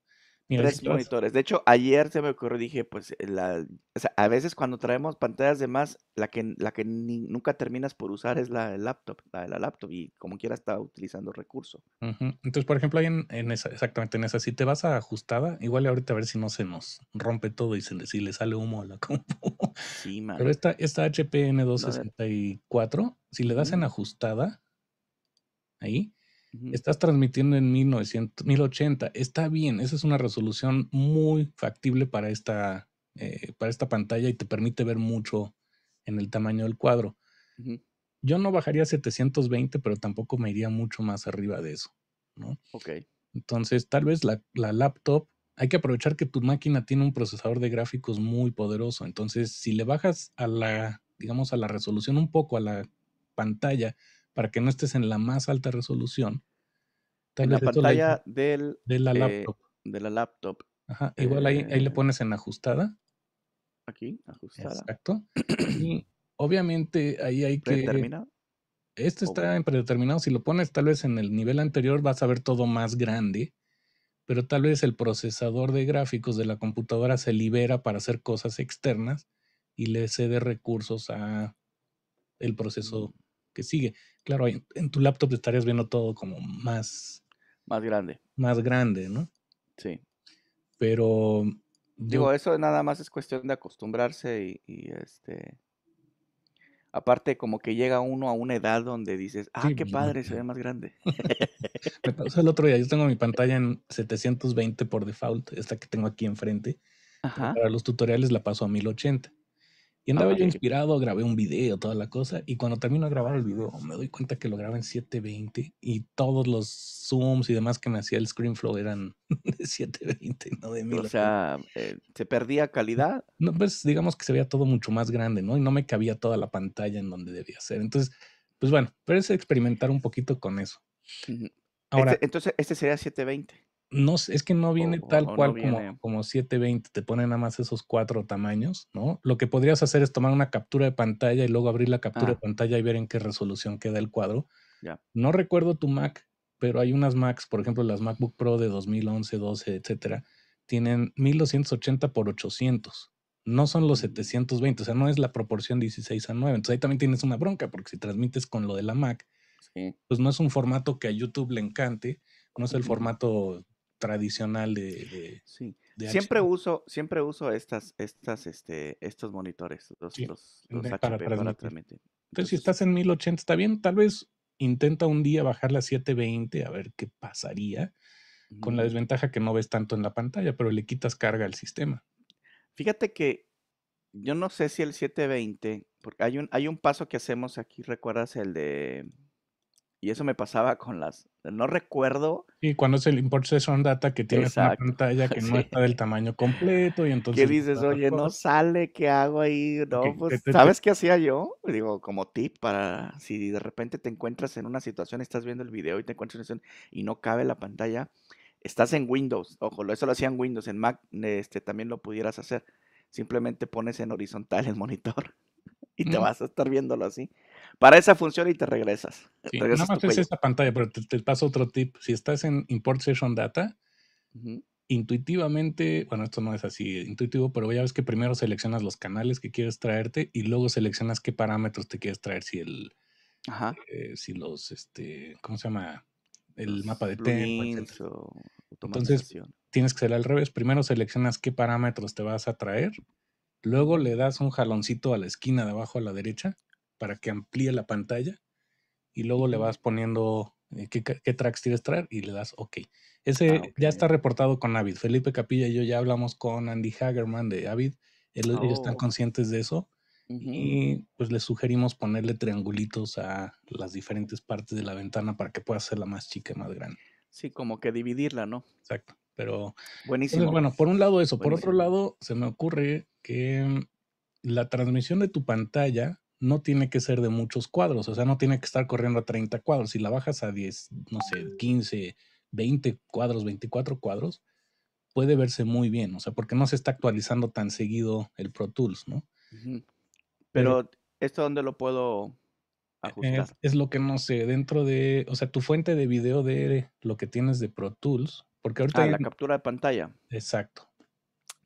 Tres monitores. De hecho, ayer se me ocurrió, dije, pues, eh, a veces cuando traemos pantallas de más, la que, la que nunca terminas por usar es la laptop, la de la laptop, y como quiera está utilizando recurso. Entonces, por ejemplo, ahí en, esa, exactamente en esa, si te vas a ajustada, igual ahorita a ver si no se nos rompe todo y se le, si le sale humo a la compu. Sí, Pero esta, esta HP N264, si le das en ajustada, ahí, Estás transmitiendo en 1080. Está bien, esa es una resolución muy factible para esta, eh, para esta pantalla y te permite ver mucho en el tamaño del cuadro. Yo no bajaría a 720, pero tampoco me iría mucho más arriba de eso. ¿no? Entonces, tal vez la, la laptop, hay que aprovechar que tu máquina tiene un procesador de gráficos muy poderoso. Entonces, si le bajas a la, digamos, a la resolución un poco, a la pantalla, para que no estés en la más alta resolución. en la pantalla del, de la eh, laptop. de la laptop. Ajá, igual ahí, le eh, pones en ajustada. Aquí, ajustada. Exacto. Y obviamente ahí hay que... ¿Predeterminado? Este está en predeterminado. Si lo pones tal vez en el nivel anterior vas a ver todo más grande, pero tal vez el procesador de gráficos de la computadora se libera para hacer cosas externas y le cede recursos a el proceso mm que sigue. Claro, en, tu laptop te estarías viendo todo como más... Más grande. Más grande, ¿no? Sí. Pero... Mm, Digo, eso nada más es cuestión de acostumbrarse y, este... Aparte, como que llega uno a una edad donde dices, ah, qué padre, se ve más grande. Me pasó el otro día, yo tengo mi pantalla en 720 por default, esta que tengo aquí enfrente. Para los tutoriales la paso a 1080. Y andaba yo inspirado, grabé un video, toda la cosa, y cuando termino de grabar el video, me doy cuenta que lo grabé en 720 y todos los zooms y demás que me hacía el ScreenFlow eran de 720, no de 1000. O sea, eh, ¿se perdía calidad? No, pues digamos que se veía todo mucho más grande, ¿no? Y no me cabía toda la pantalla en donde debía ser. Entonces, pues bueno, pero es experimentar un poquito con eso. Ahora, este, entonces, este sería 720 no es que no viene tal cual Como, 720, te ponen nada más esos cuatro tamaños, ¿no? Lo que podrías hacer es tomar una captura de pantalla y luego abrir la captura de ah. pantalla y ver en qué resolución queda el cuadro. No recuerdo tu Mac, pero hay unas Macs, por ejemplo, las MacBook Pro de 2011, 12, etcétera, tienen 1280 por 800. No son los 720, mm. o sea, no es la proporción 16 a 9. Entonces ahí también tienes una bronca, porque si transmites con lo de la Mac, pues no es un formato que a YouTube le encante, no es el formato tradicional de... sí. siempre uso, siempre uso estas, estas, este, estos monitores, los, los, HP Entonces, si estás en 1080 está bien, tal vez intenta un día bajar la 720 a ver qué pasaría, con la desventaja que no ves tanto en la pantalla, pero le quitas carga al sistema. Fíjate que yo no sé si el 720, porque hay un, hay un paso que hacemos aquí, ¿recuerdas el de y eso me pasaba con las. No recuerdo. Y cuando es el import son data que tienes una pantalla que no está del tamaño completo y entonces. ¿Qué dices? Oye, no sale, ¿qué hago ahí? No, pues. ¿Sabes qué hacía yo? Digo, como tip para si de repente te encuentras en una situación, estás viendo el video y te encuentras en una situación y no cabe la pantalla, estás en Windows. Ojo, eso lo hacían Windows. En Mac este, también lo pudieras hacer. Simplemente pones en horizontal el monitor y te vas a estar viéndolo así. Para esa función y te regresas. Sí, nada más es esta pantalla, pero te, paso otro tip. Si estás en Import Session Data, intuitivamente, bueno, esto no es así intuitivo, pero ya ves que primero seleccionas los canales que quieres traerte y luego seleccionas qué parámetros te quieres traer, si el, eh, si los, este, ¿cómo se llama? El mapa de tempo Entonces, tienes que ser al revés. Primero seleccionas qué parámetros te vas a traer Luego le das un jaloncito a la esquina de abajo a la derecha para que amplíe la pantalla. Y luego le vas poniendo eh, qué, tracks quieres traer y le das OK. Ah, Ese ya está reportado con Avid. Felipe Capilla y yo ya hablamos con Andy Hagerman de Avid. Ellos están oh. conscientes de eso. Y pues les sugerimos ponerle triangulitos a las diferentes partes de la ventana para que pueda ser la más chica, y más grande. Sí, como que dividirla, ¿no? Exacto. Pero. Buenísimo. bueno, por un lado eso. Por otro lado, se me ocurre que la transmisión de tu pantalla no tiene que ser de muchos cuadros. O sea, no tiene que estar corriendo a 30 cuadros. Si la bajas a 10, no sé, 15, 20 cuadros, 24 cuadros, puede verse muy bien. O sea, porque no se está actualizando tan seguido el Pro Tools, ¿no? Pero, ¿esto dónde lo puedo ajustar? es, lo que no sé, dentro de, o sea, tu fuente de video de lo que tienes de Pro Tools porque ahorita. Ah, la captura de pantalla. Exacto.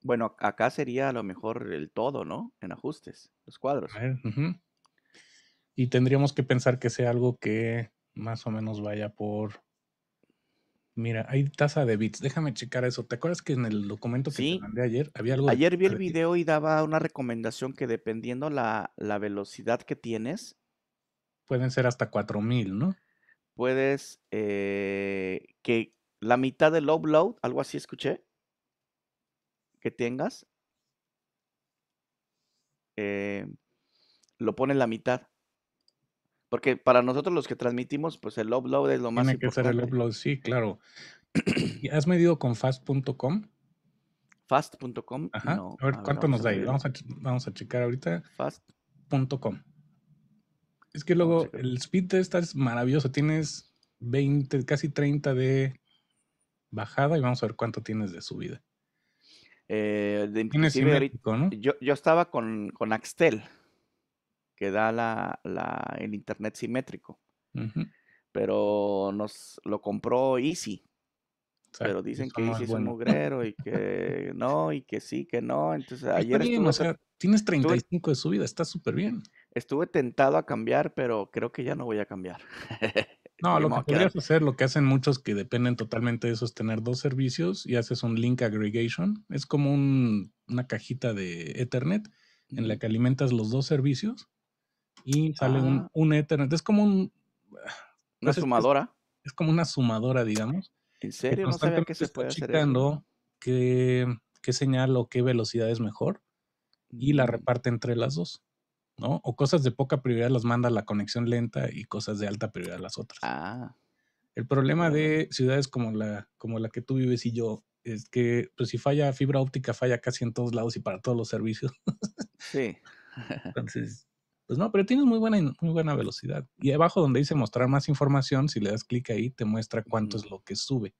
Bueno, acá sería a lo mejor el todo, ¿no? En ajustes, los cuadros. A ver, Y tendríamos que pensar que sea algo que más o menos vaya por. Mira, hay tasa de bits. Déjame checar eso. ¿Te acuerdas que en el documento que te mandé ayer había algo? Ayer vi el video y daba una recomendación que dependiendo la, velocidad que tienes. Pueden ser hasta 4000, ¿no? Puedes. Eh, que la mitad del upload, algo así escuché, que tengas, eh, lo pone la mitad. Porque para nosotros los que transmitimos, pues el upload es lo más importante. Tiene que ser el upload, sí, claro. ¿Has medido con fast.com? Fast.com. a ver, ¿cuánto nos da ahí? Vamos a, vamos a checar ahorita. Fast.com. Es que luego el speed de esta es maravilloso. Tienes 20, casi 30 de bajada y vamos a ver cuánto tienes de subida. Eh, ¿Tienes simétrico, ¿no? yo, estaba con, Axtel, que da la, la el internet simétrico. Pero nos lo compró Easy. Pero dicen que Easy es un mugrero y que no, y que sí, que no. Entonces ayer. o sea, tienes 35 de subida, está súper bien. Estuve tentado a cambiar, pero creo que ya no voy a cambiar. No, lo que podrías hacer, lo que hacen muchos que dependen totalmente de eso, es tener dos servicios y haces un link aggregation. Es como una cajita de Ethernet en la que alimentas los dos servicios y sale un, ah. Ethernet. Es como un... ¿Una sumadora? Es, como una sumadora, digamos. ¿En serio? No sabía que se puede hacer eso. qué señal o qué velocidad es mejor y la mm. reparte entre las dos. ¿no? O cosas de poca prioridad las manda la conexión lenta y cosas de alta prioridad las otras. Ah. El problema de ciudades como la, como la que tú vives y yo es que pues si falla fibra óptica falla casi en todos lados y para todos los servicios. sí. Entonces, pues no, pero tienes muy buena, muy buena velocidad. Y abajo donde dice mostrar más información, si le das clic ahí, te muestra cuánto es lo que sube.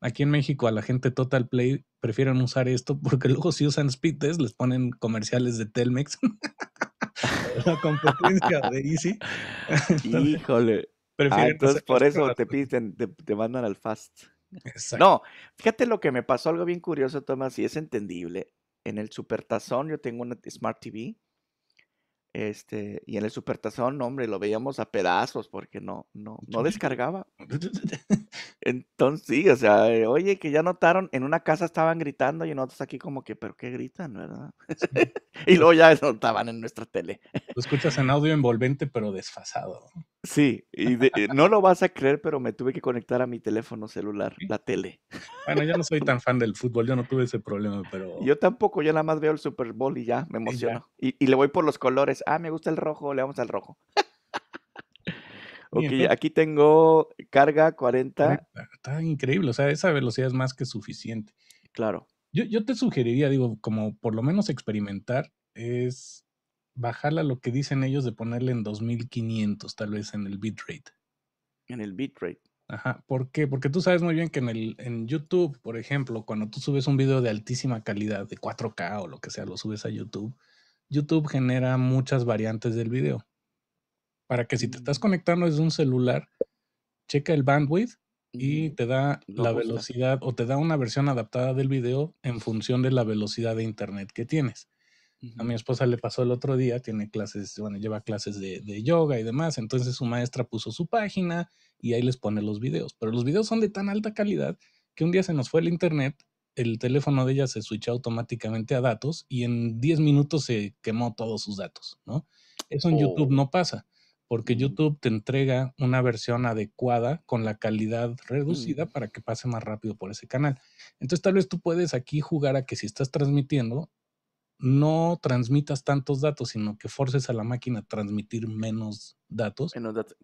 Aquí en México a la gente Total Play prefieren usar esto porque luego si usan speed test les ponen comerciales de Telmex. la competencia de Easy. Híjole. Ah, entonces por eso te piden, te, mandan al fast. No, fíjate lo que me pasó, algo bien curioso, Tomás, y es entendible. En el Supertazón yo tengo una Smart TV este, y en el supertazón, hombre, lo veíamos a pedazos porque no, no, no descargaba. Entonces, sí, o sea, eh, oye, que ya notaron, en una casa estaban gritando y en aquí como que, pero qué gritan, ¿verdad? y luego ya notaban en nuestra tele. lo escuchas en audio envolvente, pero desfasado. Sí, y eh, no lo vas a creer, pero me tuve que conectar a mi teléfono celular, la tele. Bueno, yo no soy tan fan del fútbol, yo no tuve ese problema, pero... Yo tampoco, yo nada más veo el Super Bowl y ya, me emociono. Y, y le voy por los colores ah, me gusta el rojo, le vamos al rojo. ok, aquí tengo carga 40. Ah, está increíble, o sea, esa velocidad es más que suficiente. Claro. Yo, te sugeriría, digo, como por lo menos experimentar, es bajarla lo que dicen ellos de ponerle en 2500, tal vez en el bitrate. En el bitrate. Ajá, ¿por qué? Porque tú sabes muy bien que en, el, en YouTube, por ejemplo, cuando tú subes un video de altísima calidad, de 4K o lo que sea, lo subes a YouTube, YouTube genera muchas variantes del video. Para que si te estás mm. conectando desde un celular, checa el bandwidth y mm, te da la velocidad o te da una versión adaptada del video en función de la velocidad de internet que tienes. A mi esposa le pasó el otro día, tiene clases, bueno, lleva clases de, de, yoga y demás, entonces su maestra puso su página y ahí les pone los videos, pero los videos son de tan alta calidad que un día se nos fue el internet el teléfono de ella se switchó automáticamente a datos y en 10 minutos se quemó todos sus datos, ¿no? Eso en YouTube oh. no pasa, porque YouTube te entrega una versión adecuada con la calidad reducida mm. para que pase más rápido por ese canal. Entonces tal vez tú puedes aquí jugar a que si estás transmitiendo, no transmitas tantos datos, sino que forces a la máquina a transmitir menos datos.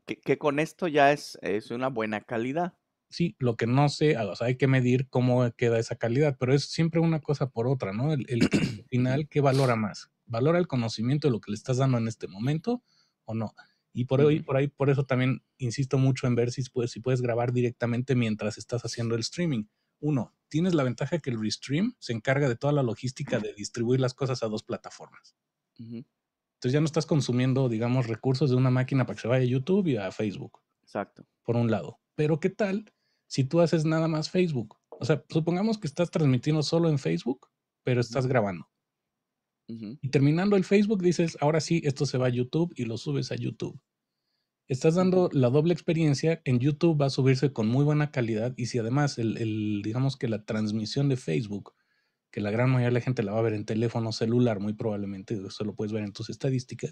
Que, con esto ya es, es una buena calidad sí, lo que no sé, o sea, hay que medir cómo queda esa calidad, pero es siempre una cosa por otra, ¿no? El, final, ¿qué valora más? ¿Valora el conocimiento de lo que le estás dando en este momento o no? Y por, hoy, por ahí, por eso también insisto mucho en ver si puedes, si puedes grabar directamente mientras estás haciendo el streaming. Uno, tienes la ventaja que el Restream se encarga de toda la logística de distribuir las cosas a dos plataformas. Entonces ya no estás consumiendo, digamos, recursos de una máquina para que se vaya a YouTube y a Facebook. Exacto. Por un lado. Pero ¿qué tal si tú haces nada más Facebook. O sea, supongamos que estás transmitiendo solo en Facebook, pero estás grabando. Y terminando el Facebook dices, ahora sí, esto se va a YouTube y lo subes a YouTube. Estás dando la doble experiencia, en YouTube va a subirse con muy buena calidad y si además el, digamos que la transmisión de Facebook, que la gran mayoría de la gente la va a ver en teléfono celular muy probablemente, eso lo puedes ver en tus estadísticas,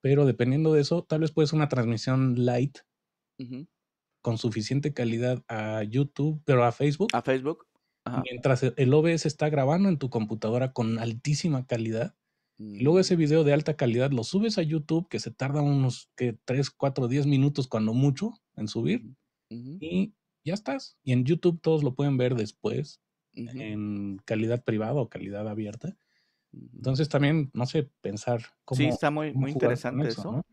pero dependiendo de eso, tal vez puedes una transmisión light con suficiente calidad a YouTube, pero a Facebook. A Facebook. Mientras e, el OBS está grabando en tu computadora con altísima calidad. luego ese mm. video de alta calidad lo subes a YouTube, que se tarda unos 3, 4, 10 minutos cuando mucho en subir. Y ya estás. Y en YouTube todos lo pueden ver después, en calidad privada o calidad abierta. Entonces también, no sé, pensar cómo... Sí, está muy, muy interesante eso.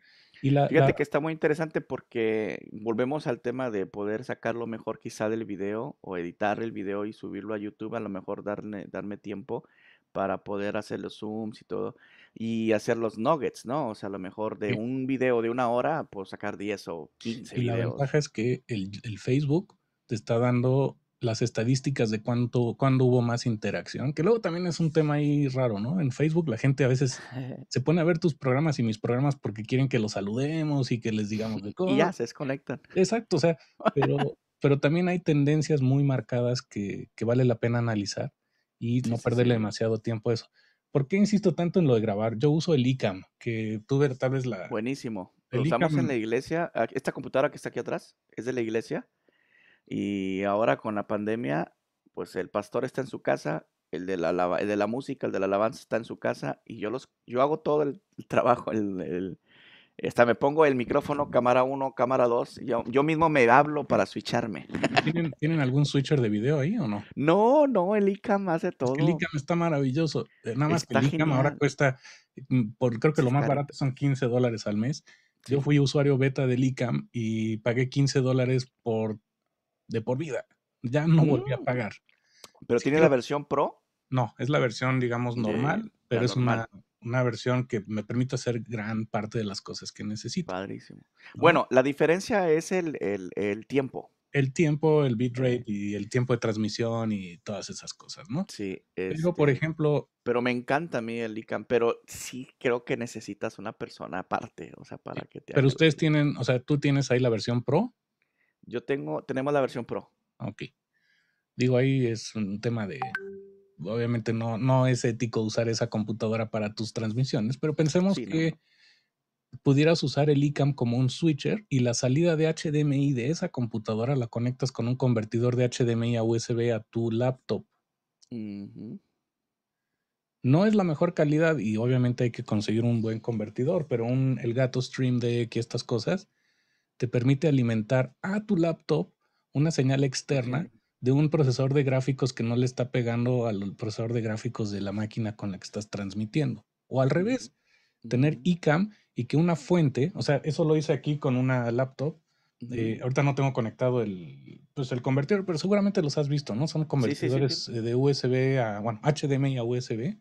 Fíjate que está muy interesante porque volvemos al tema de poder sacar lo mejor quizá del video o editar el video y subirlo a YouTube, a lo mejor darme, darme tiempo para poder hacer los zooms y todo, y hacer los nuggets, ¿no? O sea, a lo mejor de un video de una hora, pues sacar 10 o 15 y La ventaja es que el, Facebook te está dando las estadísticas de cuánto, cuándo hubo más interacción, que luego también es un tema ahí raro, ¿no? En Facebook la gente a veces se pone a ver tus programas y mis programas porque quieren que los saludemos y que les digamos de cómo Y ya se desconectan. Exacto, o sea, pero, pero también hay tendencias muy marcadas que, vale la pena analizar y no perderle demasiado tiempo a eso. ¿Por qué insisto tanto en lo de grabar? Yo uso el ICAM, que tuve tal vez la... Buenísimo. Lo usamos en la iglesia. Ah, Esta computadora que está aquí atrás es de la iglesia y ahora con la pandemia, pues el pastor está en su casa, el de la, de la música, el de la alabanza está en su casa y yo, los, yo hago todo el, trabajo, el, me pongo el micrófono, cámara 1, cámara 2. Yo, yo, mismo me hablo para switcharme. ¿Tienen, algún switcher de video ahí o no? No, no, el ICAM hace todo. El ICAM está maravilloso. Eh, nada más que el ICAM ahora cuesta, mm, creo que lo más barato son 15 dólares al mes. Yo fui usuario beta del ICAM y pagué 15 dólares por de por vida. Ya no volví a mm. pagar. ¿Pero tiene la versión Pro? No, es la versión, digamos, normal, pero es una versión que me permite hacer gran parte de las cosas que necesito. Padrísimo. Bueno, la diferencia es el, tiempo. El tiempo, el bitrate y el tiempo de transmisión y todas esas cosas, ¿no? Sí. digo por este, ejemplo... Pero me encanta a mí el ICAM, pero sí creo que necesitas una persona aparte, o sea, para que te... Pero ustedes tienen, o sea, tú tienes ahí la versión Pro. Yo tengo, tenemos la versión Pro. Ok. Digo, ahí es un tema de, obviamente no, no es ético usar esa computadora para tus transmisiones, pero pensemos que pudieras usar el ICAM como un switcher y la salida de HDMI de esa computadora la conectas con un convertidor de HDMI a USB a tu laptop. No es la mejor calidad y obviamente hay que conseguir un buen convertidor, pero un, el gato stream de que estas cosas te permite alimentar a tu laptop una señal externa de un procesador de gráficos que no le está pegando al procesador de gráficos de la máquina con la que estás transmitiendo. O al revés, tener ICAM y que una fuente, o sea, eso lo hice aquí con una laptop. Eh, ahorita no tengo conectado el, pues el convertidor, pero seguramente los has visto, ¿no? Son convertidores eh, de USB a, bueno, HDMI a USB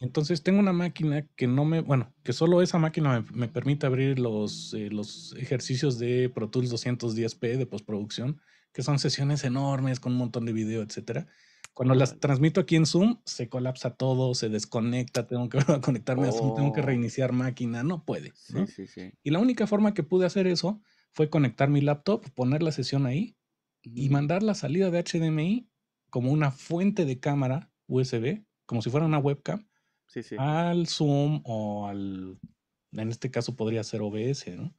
entonces tengo una máquina que no me, bueno, que solo esa máquina me, permite abrir los, eh, los ejercicios de Pro Tools 210p de postproducción, que son sesiones enormes con un montón de video, etc. Cuando las transmito aquí en Zoom, se colapsa todo, se desconecta, tengo que conectarme a Zoom, tengo que oh. reiniciar máquina, no puede. Y la única forma que pude hacer eso fue conectar mi laptop, poner la sesión ahí y mandar la salida de HDMI como una fuente de cámara USB como si fuera una webcam, sí, al Zoom o al, en este caso podría ser OBS, ¿no?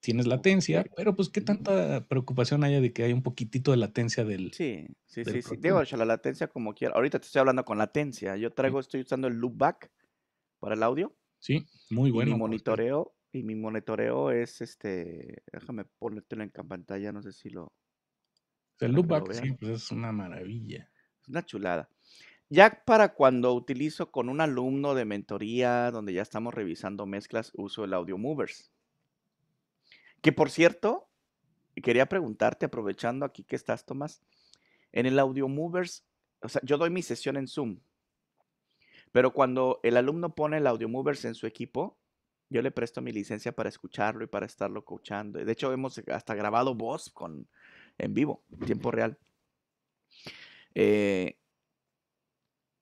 Tienes latencia, pero pues qué tanta preocupación haya de que hay un poquitito de latencia del... Sí, sí, sí, sí, Digo, la latencia como quiera. Ahorita te estoy hablando con latencia. Yo traigo, estoy usando el loopback para el audio. Sí, muy bueno. Y mi monitoreo, y mi monitoreo es este. Déjame ponértelo en pantalla, no sé si lo. El loopback, sí, pues es una maravilla. Es una chulada. Ya para cuando utilizo con un alumno de mentoría, donde ya estamos revisando mezclas, uso el Audio Movers. Que por cierto, quería preguntarte, aprovechando aquí que estás, Tomás, en el Audio Movers, o sea, yo doy mi sesión en Zoom, pero cuando el alumno pone el Audio Movers en su equipo, yo le presto mi licencia para escucharlo y para estarlo coachando. De hecho, hemos hasta grabado voz con, en vivo, tiempo real. Eh,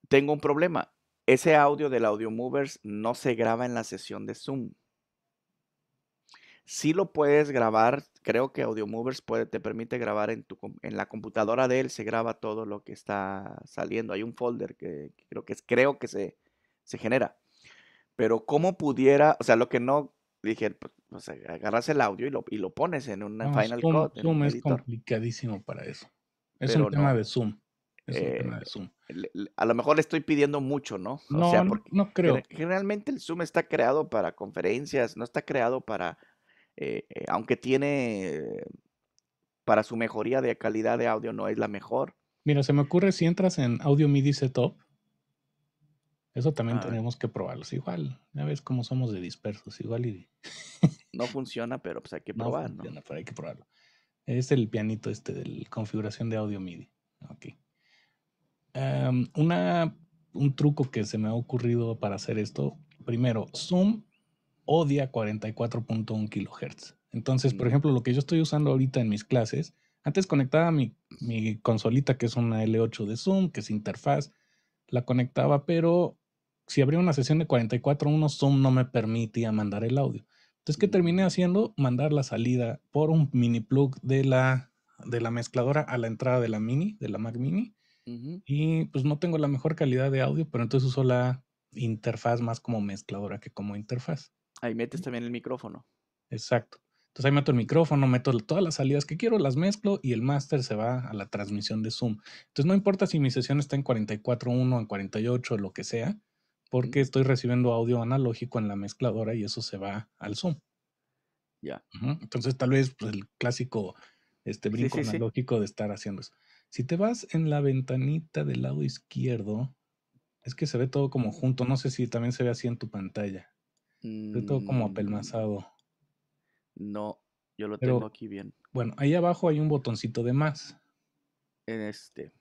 tengo un problema. Ese audio del Audio Movers no se graba en la sesión de Zoom. Si lo puedes grabar, creo que Audio Movers puede, te permite grabar en, tu, en la computadora de él, se graba todo lo que está saliendo. Hay un folder que, creo que, creo que se, se genera. Pero cómo pudiera, o sea, lo que no dije, pues, pues agarras el audio y lo, y lo pones en una Final Zoom, Zoom es complicadísimo para eso. Es el un tema de Zoom. Eh, a lo mejor le estoy pidiendo mucho, ¿no? No, no creo. Generalmente el Zoom está creado para conferencias, no está creado para, eh, eh, aunque tiene, para su mejoría de calidad de audio no es la mejor. Mira, se me ocurre si entras en Audio MIDI Setup, eso también tenemos que probarlos. Igual, ya ves cómo somos de dispersos, igual y... no funciona, pero pues hay que probarlo. No hay que probarlo. Es el pianito este de configuración de audio MIDI. ok Em, un truco que se me ha ocurrido para hacer esto, primero, Zoom odia 44.1 kilohertz. Entonces, por mm. ejemplo, lo que yo estoy usando ahorita en mis clases, antes conectaba mi, consolita, que es una L8 de Zoom, que es interfaz, la conectaba, pero si abría una sesión de 44.1, Zoom no me permitía mandar el audio. Entonces, ¿qué terminé mm. haciendo? Mandar la salida por un mini plug de la, de la mezcladora a la entrada de la mini, de la Mac mini. Y pues no tengo la mejor calidad de audio, pero entonces uso la interfaz más como mezcladora que como interfaz. Ahí metes también el micrófono. Exacto. Entonces ahí meto el micrófono, meto todas las salidas que quiero, las mezclo y el máster se va a la transmisión de Zoom. Entonces no importa si mi sesión está en 44.1, en 48, lo que sea, porque estoy recibiendo audio analógico en la mezcladora y eso se va al Zoom. Ya. Entonces tal vez pues, el clásico este brinco analógico de estar haciendo eso. Si te vas en la ventanita del lado izquierdo, es que se ve todo como junto. No sé si también se ve así en tu pantalla. Se ve todo como mm. apelmazado. No, yo lo tengo aquí bien. Bueno, ahí abajo hay un botoncito de más. En este.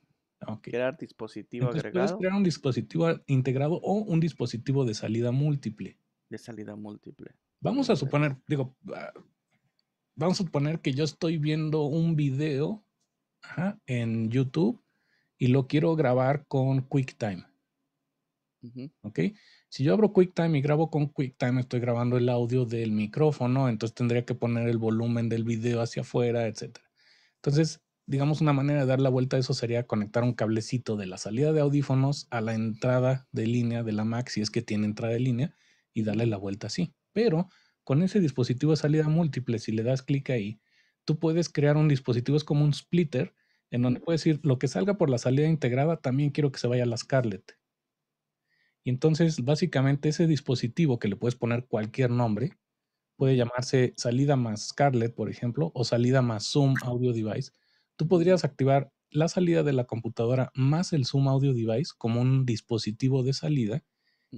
Crear dispositivo agregado. Puedes crear un dispositivo integrado o un dispositivo de salida múltiple. De salida múltiple. Vamos a suponer, digo, ah, vamos a suponer que yo estoy viendo un video en YouTube y lo quiero grabar con QuickTime. ¿Ok? Si yo abro QuickTime y grabo con QuickTime, estoy grabando el audio del micrófono, entonces tendría que poner el volumen del video hacia afuera, etc. Entonces, digamos, una manera de dar la vuelta a eso sería conectar un cablecito de la salida de audífonos a la entrada de línea de la Mac, si es que tiene entrada de línea, y darle la vuelta así. Pero con ese dispositivo de salida múltiple, si le das clic ahí, tú puedes crear un dispositivo, es como un splitter, en donde puedes decir, lo que salga por la salida integrada, también quiero que se vaya a la Scarlett. Y entonces, básicamente, ese dispositivo que le puedes poner cualquier nombre, puede llamarse salida más Scarlett, por ejemplo, o salida más Zoom Audio Device. Tú podrías activar la salida de la computadora más el Zoom Audio Device como un dispositivo de salida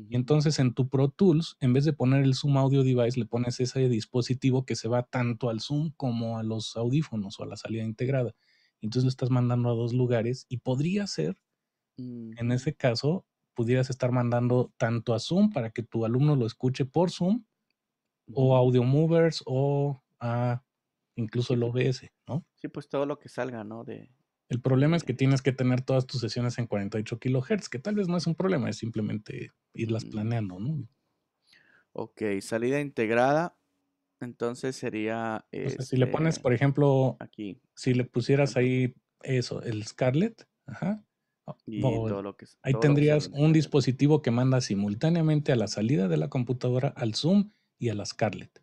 y entonces en tu Pro Tools, en vez de poner el Zoom Audio Device, le pones ese dispositivo que se va tanto al Zoom como a los audífonos o a la salida integrada. Entonces lo estás mandando a dos lugares y podría ser, en ese caso, pudieras estar mandando tanto a Zoom para que tu alumno lo escuche por Zoom o Audio Movers o a ah, incluso el OBS, pues ¿no? Sí, pues todo lo que salga, ¿no? De, el problema es que tienes que tener todas tus sesiones en 48 kilohertz, que tal vez no es un problema, es simplemente irlas planeando, Ok, salida integrada, entonces sería... si le pones, este, por ejemplo, aquí. si le pusieras ahí eso, el Scarlett, lo que, ahí tendrías un dispositivo que manda simultáneamente a la salida de la computadora al Zoom y a la Scarlett.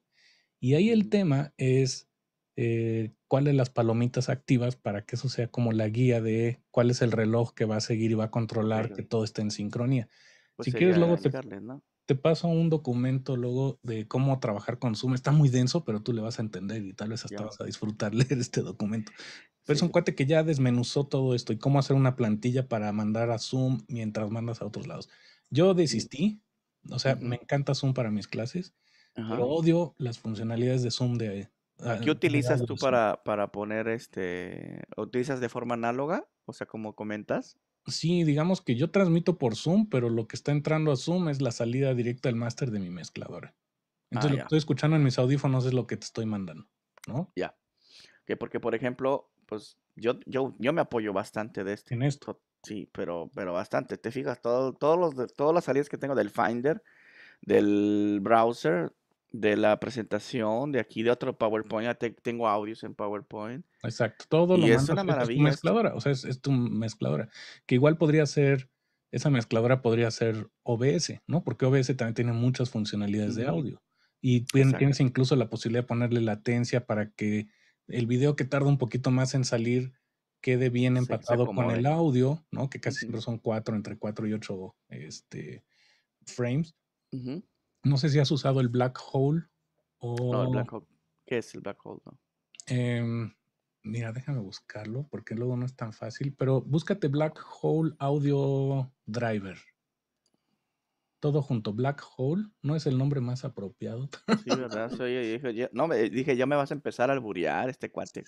Y ahí el tema es eh, cuáles las palomitas activas para que eso sea como la guía de cuál es el reloj que va a seguir y va a controlar que todo esté en sincronía. Pues si quieres, luego te, paso un documento luego de cómo trabajar con Zoom. Está muy denso, pero tú le vas a entender y tal vez hasta vas a disfrutar leer este documento. Pero es un cuate que ya desmenuzó todo esto y cómo hacer una plantilla para mandar a Zoom mientras mandas a otros lados. Yo desistí, o sea, me encanta Zoom para mis clases, pero odio las funcionalidades de Zoom de, Ah, ¿Qué utilizas tú para, para poner este? ¿Utilizas de forma análoga? O sea, como comentas. Sí, digamos que yo transmito por Zoom, pero lo que está entrando a Zoom es la salida directa del máster de mi mezcladora. Ah, Entonces, lo que estoy escuchando en mis audífonos es lo que te estoy mandando, ¿no? Ya. Que porque, por ejemplo, pues yo, yo, yo me apoyo bastante de esto. En esto. Sí, pero, pero bastante. Te fijas, todos los, todas las salidas que tengo del Finder, del browser, de la presentación, de aquí de otro PowerPoint, tengo audios en PowerPoint. Exacto, todo lo y es una maravilla. mezcladora, o sea, es, tu mezcladora, que igual podría ser, esa mezcladora podría ser OBS, ¿no? Porque OBS también tiene muchas funcionalidades de audio y tienes incluso la posibilidad de ponerle latencia para que el video que tarda un poquito más en salir quede bien empatado con el audio, ¿no? Que casi siempre son cuatro, entre cuatro y ocho este, frames no sé si has usado el black hole o... No, el black hole. ¿Qué es el black hole? Em, mira, déjame buscarlo porque luego no es tan fácil, pero búscate black hole audio driver. Todo junto, Black Hole, no es el nombre más apropiado. Sí, verdad, dije, no, me dije, ya me vas a empezar a alburear este cuate.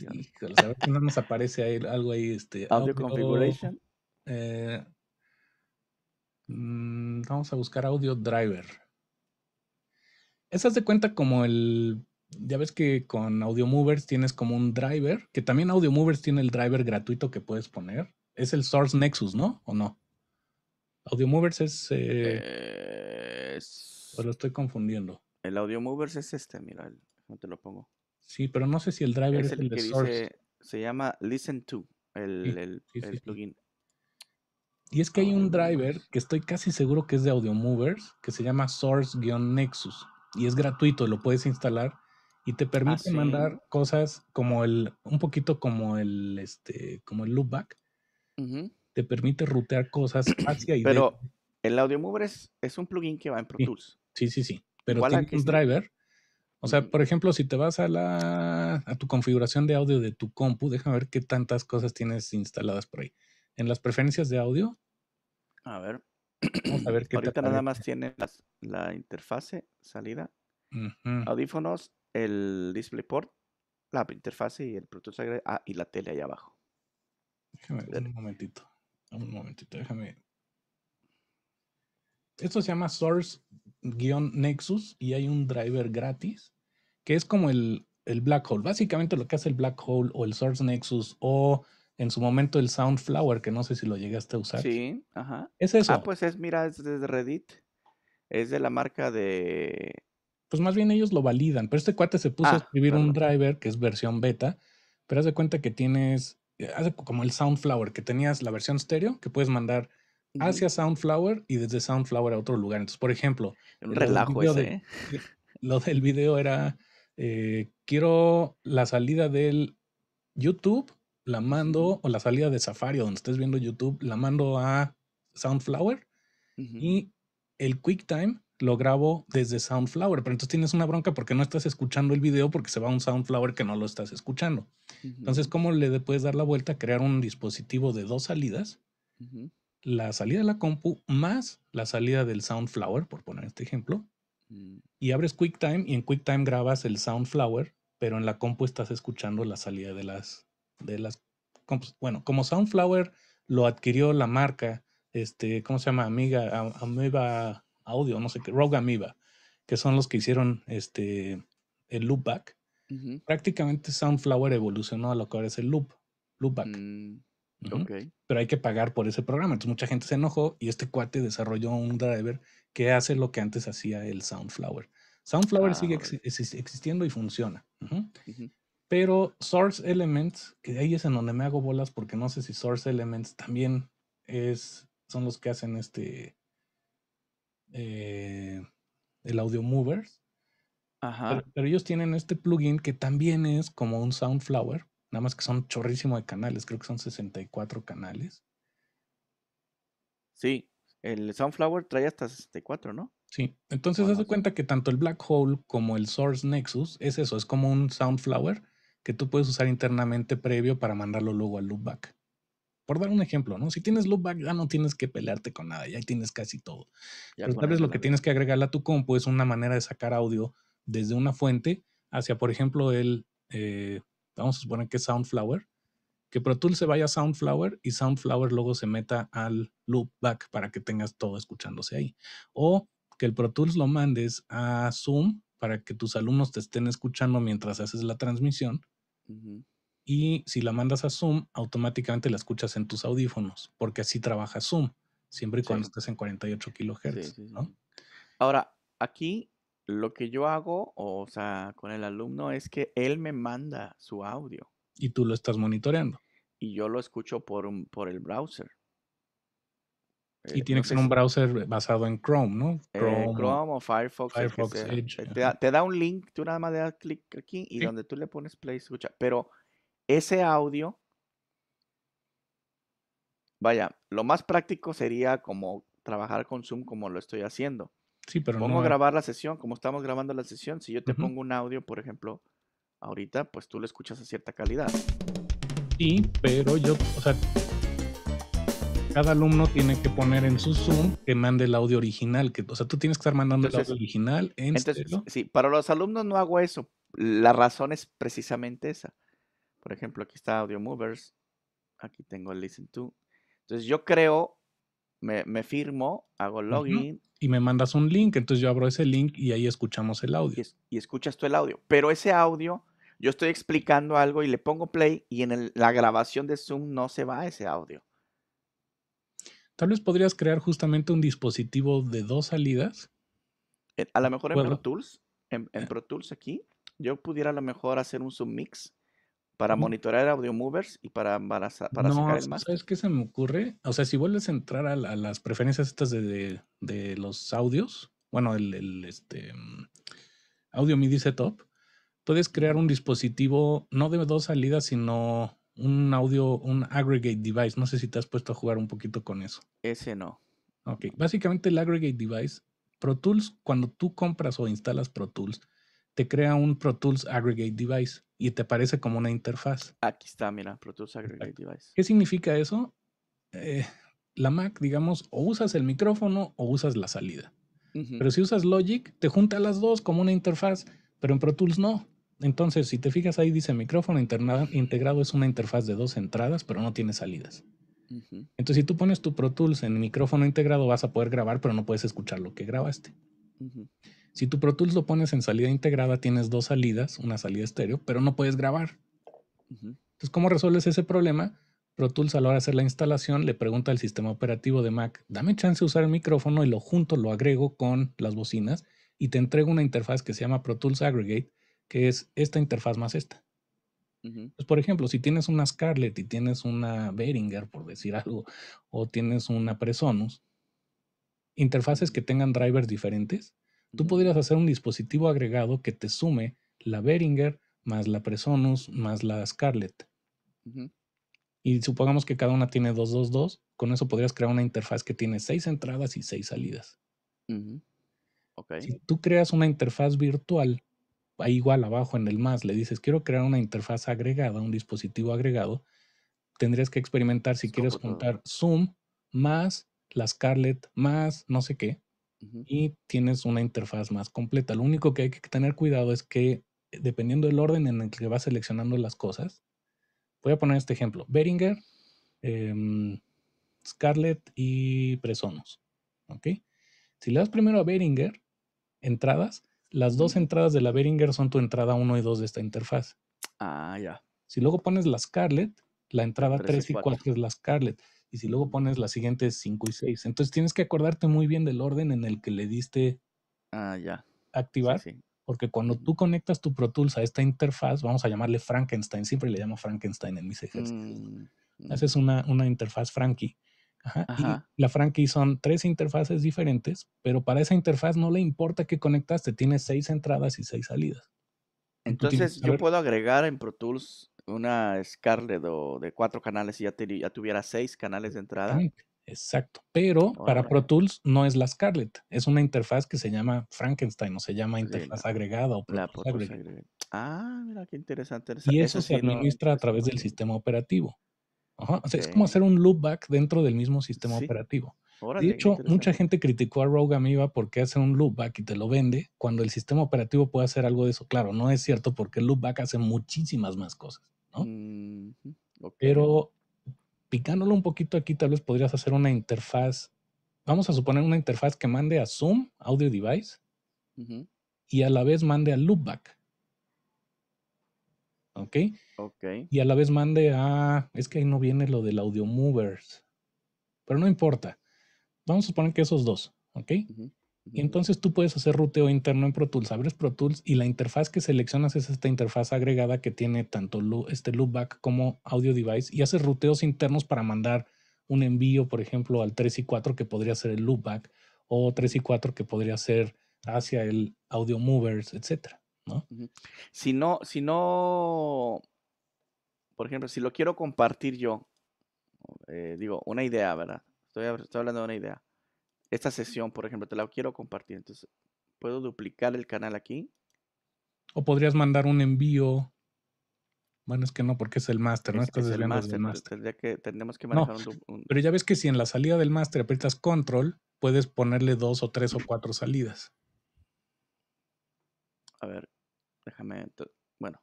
no nos aparece algo ahí, este. Audio, configuration. Eh, mm, vamos a buscar audio driver. Esas de cuenta como el. Ya ves que con Audio Movers tienes como un driver, que también Audio Movers tiene el driver gratuito que puedes poner. Es el Source Nexus, ¿no? ¿O no? Audio Movers es. Eh, lo estoy confundiendo. El Audio Movers es este, mira, no te lo pongo. Sí, pero no sé si el driver es, el, que dice. Se llama Listen to, el, plugin. Y es que hay un driver que estoy casi seguro que es de Audio Movers, que se llama Source-Nexus y es gratuito, lo puedes instalar y te permite mandar cosas como el, un poquito como el, este, como el loopback. Te permite rutear cosas hacia y Pero el Audio Mover es, un plugin que va en Pro Tools. Sí, sí, sí. Pero tiene un driver. O sea, por ejemplo, si te vas a la a tu configuración de audio de tu compu, déjame ver qué tantas cosas tienes instaladas por ahí. En las preferencias de audio. A ver. Ahorita nada más tiene la interfase, salida, audífonos, el DisplayPort, la interfase y el Bluetooth ah, y la tele allá abajo. Déjame, un momentito, un momentito, déjame. Esto se llama Source-Nexus y hay un driver gratis que es como el, el Black Hole. Básicamente lo que hace el Black Hole o el Source Nexus o en su momento el Soundflower, que no sé si lo llegaste a usar. Sí, ajá. Es ah, eso. Ah, pues es, mira, es de Reddit. Es de la marca de. Pues más bien ellos lo validan, pero este cuate se puso a ah, escribir un driver que es versión beta, pero haz de cuenta que tienes, eh, hace como el Soundflower, que tenías la versión estéreo, que puedes mandar hacia Soundflower y desde Soundflower a otro lugar. Entonces, por ejemplo. el relajo ese. De, ¿eh? lo del video era, eh, quiero la salida del YouTube la mando, o la salida de Safari, donde estés viendo YouTube, la mando a Soundflower y el QuickTime lo grabo desde Soundflower, pero entonces tienes una bronca porque no estás escuchando el video porque se va a un Soundflower que no lo estás escuchando. Entonces, ¿cómo le puedes dar la vuelta a crear un dispositivo de dos salidas? La salida de la compu más la salida del Soundflower, por poner este ejemplo, mm. y abres QuickTime y en QuickTime grabas el Soundflower, pero en la compu estás escuchando la salida de las de las, bueno, como Soundflower lo adquirió la marca, este, ¿cómo se llama? Amiga, Amoeba Audio, no sé qué, Rogue Amoeba, que son los que hicieron este, el loopback. Prácticamente Soundflower evolucionó a lo que ahora es el loop, loopback. Mm, Pero hay que pagar por ese programa. Entonces mucha gente se enojó y este cuate desarrolló un driver que hace lo que antes hacía el Soundflower. Soundflower ah, sigue existiendo y funciona. Pero Source Elements, que ahí es en donde me hago bolas porque no sé si Source Elements también es, son los que hacen este, eh, el Audio Movers. Ajá. Pero, ellos tienen este plugin que también es como un Soundflower, nada más que son chorrísimo de canales, creo que son 64 canales. Sí, el Soundflower trae hasta 64, ¿no? Sí, entonces se haz cuenta que tanto el Black Hole como el Source Nexus es eso, es como un Soundflower que tú puedes usar internamente previo para mandarlo luego al loopback. Por dar un ejemplo, ¿no? Si tienes loopback, ya no tienes que pelearte con nada, ya tienes casi todo. tal vez lo que tienes que agregarle a tu compu es una manera de sacar audio desde una fuente hacia, por ejemplo, el, eh, vamos a suponer que es Soundflower, que Pro Tools se vaya a Soundflower y Soundflower luego se meta al loopback para que tengas todo escuchándose ahí. O que el Pro Tools lo mandes a Zoom para que tus alumnos te estén escuchando mientras haces la transmisión y si la mandas a Zoom, automáticamente la escuchas en tus audífonos, porque así trabaja Zoom, siempre y cuando estés en 48 kHz Ahora, aquí lo que yo hago, o sea, con el alumno es que él me manda su audio. Y tú lo estás monitoreando. Y yo lo escucho por, por el browser. Eh, y tiene que ser un browser basado en Chrome, ¿no? Eh, Chrome, o Firefox. Eh, te, da, un link, tú nada más le das clic aquí y donde tú le pones play, escucha. Pero ese audio, vaya, lo más práctico sería como trabajar con Zoom como lo estoy haciendo. Sí, pero Pongo grabar la sesión? Como estamos grabando la sesión, si yo te pongo un audio, por ejemplo, ahorita, pues tú lo escuchas a cierta calidad. Sí, pero yo, o sea, cada alumno tiene que poner en su Zoom que mande el audio original. Que, o sea, tú tienes que estar mandando el audio original en entonces, Sí, para los alumnos no hago eso. La razón es precisamente esa. Por ejemplo, aquí está Audio Movers. Aquí tengo el Listen To. Entonces yo creo, me, firmo, hago login. Y me mandas un link. Entonces yo abro ese link y ahí escuchamos el audio. Y, escuchas tú el audio. Pero ese audio yo estoy explicando algo y le pongo play y en la grabación de Zoom no se va ese audio. Tal vez podrías crear justamente un dispositivo de dos salidas. Eh, a lo mejor en Pro Tools, en, eh. Pro Tools aquí, yo pudiera a lo mejor hacer un submix para monitorar audio movers y para, para, para sacar el más. ¿Sabes qué se me ocurre? O sea, si vuelves a entrar a, las preferencias estas de, los audios, bueno, el, el este, mm, audio MIDI setup, puedes crear un dispositivo no de dos salidas, sino un audio, un aggregate device. No sé si te has puesto a jugar un poquito con eso. Ese no. Ok, básicamente el aggregate device, Pro Tools, cuando tú compras o instalas Pro Tools, te crea un Pro Tools Aggregate Device y te aparece como una interfaz. Aquí está, mira, Pro Tools Aggregate Device. ¿Qué significa eso? Eh, la Mac, digamos, o usas el micrófono o usas la salida. Pero si usas Logic, te junta las dos como una interfaz, pero en Pro Tools no. Entonces, si te fijas ahí dice micrófono integrado es una interfaz de dos entradas, pero no tiene salidas. Entonces, si tú pones tu Pro Tools en micrófono integrado, vas a poder grabar, pero no puedes escuchar lo que grabaste. Si tu Pro Tools lo pones en salida integrada, tienes dos salidas, una salida estéreo, pero no puedes grabar. Entonces, ¿cómo resuelves ese problema? Pro Tools a la hora de hacer la instalación le pregunta al sistema operativo de Mac, dame chance de usar el micrófono y lo junto, lo agrego con las bocinas y te entrego una interfaz que se llama Pro Tools Aggregate, que es esta interfaz más esta. Pues, por ejemplo, si tienes una Scarlett y tienes una Behringer, por decir algo, o tienes una Presonus, interfaces que tengan drivers diferentes, tú podrías hacer un dispositivo agregado que te sume la Behringer más la Presonus más la Scarlett. Y supongamos que cada una tiene dos, con eso podrías crear una interfaz que tiene seis entradas y seis salidas. Si tú creas una interfaz virtual igual abajo en el más le dices, quiero crear una interfaz agregada, un dispositivo agregado, tendrías que experimentar si quieres juntar Zoom más la Scarlett más no sé qué y tienes una interfaz más completa. Lo único que hay que tener cuidado es que eh, dependiendo del orden en el que vas seleccionando las cosas, voy a poner este ejemplo, Beringer, em, scarlet y presonos ¿ok? Si le das primero a Beringer, entradas, las dos entradas de la Beringer son tu entrada 1 y 2 de esta interfaz. Ah, ya. Si luego pones la Scarlett, la entrada 3, y 4. es la Scarlett. Y si luego pones las siguientes 5 y 6. Entonces tienes que acordarte muy bien del orden en el que le diste ah, ya. activar. Porque cuando tú conectas tu Pro Tools a esta interfaz, vamos a llamarle Frankenstein, siempre le llamo Frankenstein en mis ejercicios. Mm, Esa mm. es Haces una interfaz Frankie la Frankie son tres interfaces diferentes, pero para esa interfaz no le importa que conectaste, tiene seis entradas y seis salidas. Entonces, yo puedo agregar en Pro Tools una Scarlett o de cuatro canales y ya, tuviera seis canales de entrada. Exacto, pero para Pro Tools no es la Scarlett, es una interfaz que se llama Frankenstein o se llama interfaz agregada o Pro Tools Ah, mira qué interesante. Y eso, se administra a través del sistema operativo es como hacer un loopback dentro del mismo sistema operativo. de hecho, mucha gente criticó a Rogue Amoeba porque hace un loopback y te lo vende cuando el sistema operativo puede hacer algo de eso. Claro, no es cierto porque el loopback hace muchísimas más cosas, ¿no? Pero picándolo un poquito aquí, tal vez podrías hacer una interfaz. Vamos a suponer una interfaz que mande a Zoom, Audio Device, y a la vez mande a Loopback. ¿Ok? Okay. Y a la vez mande a. Es que ahí no viene lo del audio movers. Pero no importa. Vamos a suponer que esos dos. ¿Ok? Y entonces tú puedes hacer ruteo interno en Pro Tools. Abres Pro Tools y la interfaz que seleccionas es esta interfaz agregada que tiene tanto este loopback como audio device y haces ruteos internos para mandar un envío, por ejemplo, al 3 y 4 que podría ser el loopback o 3 y 4 que podría ser hacia el audio movers, etcétera, ¿no? Si no, si no por ejemplo, si lo quiero compartir yo, eh, digo, una idea, ¿verdad? Estoy, hablando de una idea. Esta sesión, por ejemplo, te la quiero compartir. Entonces, puedo duplicar el canal aquí. O podrías mandar un envío. Bueno, es que no, porque es el máster, ¿no? Es, es el máster, ya que, tenemos que manejar Pero ya ves que si en la salida del máster aprietas control, puedes ponerle dos o tres o cuatro salidas. A ver, déjame. Bueno,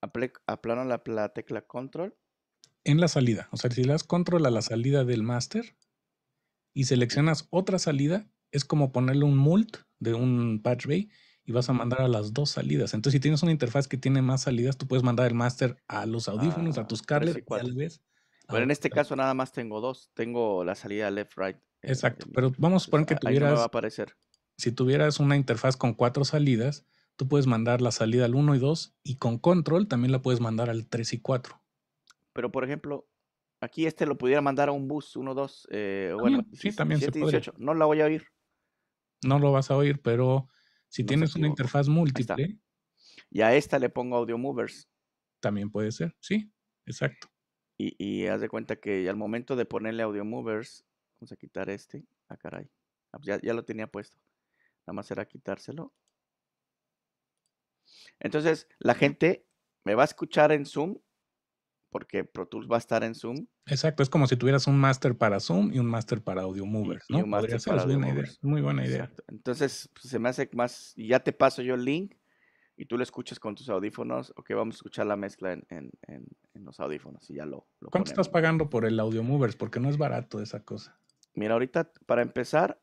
aplano la, la, tecla control. En la salida, o sea, si le das control a la salida del master y seleccionas otra salida, es como ponerle un mult de un patch bay y vas a mandar a las dos salidas. Entonces, si tienes una interfaz que tiene más salidas, tú puedes mandar el master a los ah, audífonos, a tus cables, tal vez. Pero en este caso nada más tengo dos. Tengo la salida left, right. Eh, Exacto, pero vamos a suponer que tuvieras... Si tuvieras una interfaz con cuatro salidas, Tú puedes mandar la salida al 1 y 2 y con control también la puedes mandar al 3 y 4. Pero por ejemplo, aquí este lo pudiera mandar a un bus 1, 2. Eh, ah, bueno, sí, también se 18. No la voy a oír. No lo vas a oír, pero si tienes una interfaz múltiple. Y a esta le pongo audio movers. También puede ser, sí, exacto. Y, haz de cuenta que al momento de ponerle audio movers, vamos a quitar este. Ah, caray. Ah, pues ya, ya lo tenía puesto. Nada más era quitárselo entonces, la gente me va a escuchar en Zoom, porque Pro Tools va a estar en Zoom. Exacto, es como si tuvieras un máster para Zoom y un máster para Audio Movers, ¿no? Y un master para Audio Movers. Muy buena idea. Entonces, pues, se me hace más, ya te paso yo el link y tú lo escuchas con tus audífonos, o que vamos a escuchar la mezcla en, los audífonos y ya lo, lo ¿Cuánto estás pagando por el Audio Movers? Porque no es barato esa cosa. Mira, ahorita, para empezar,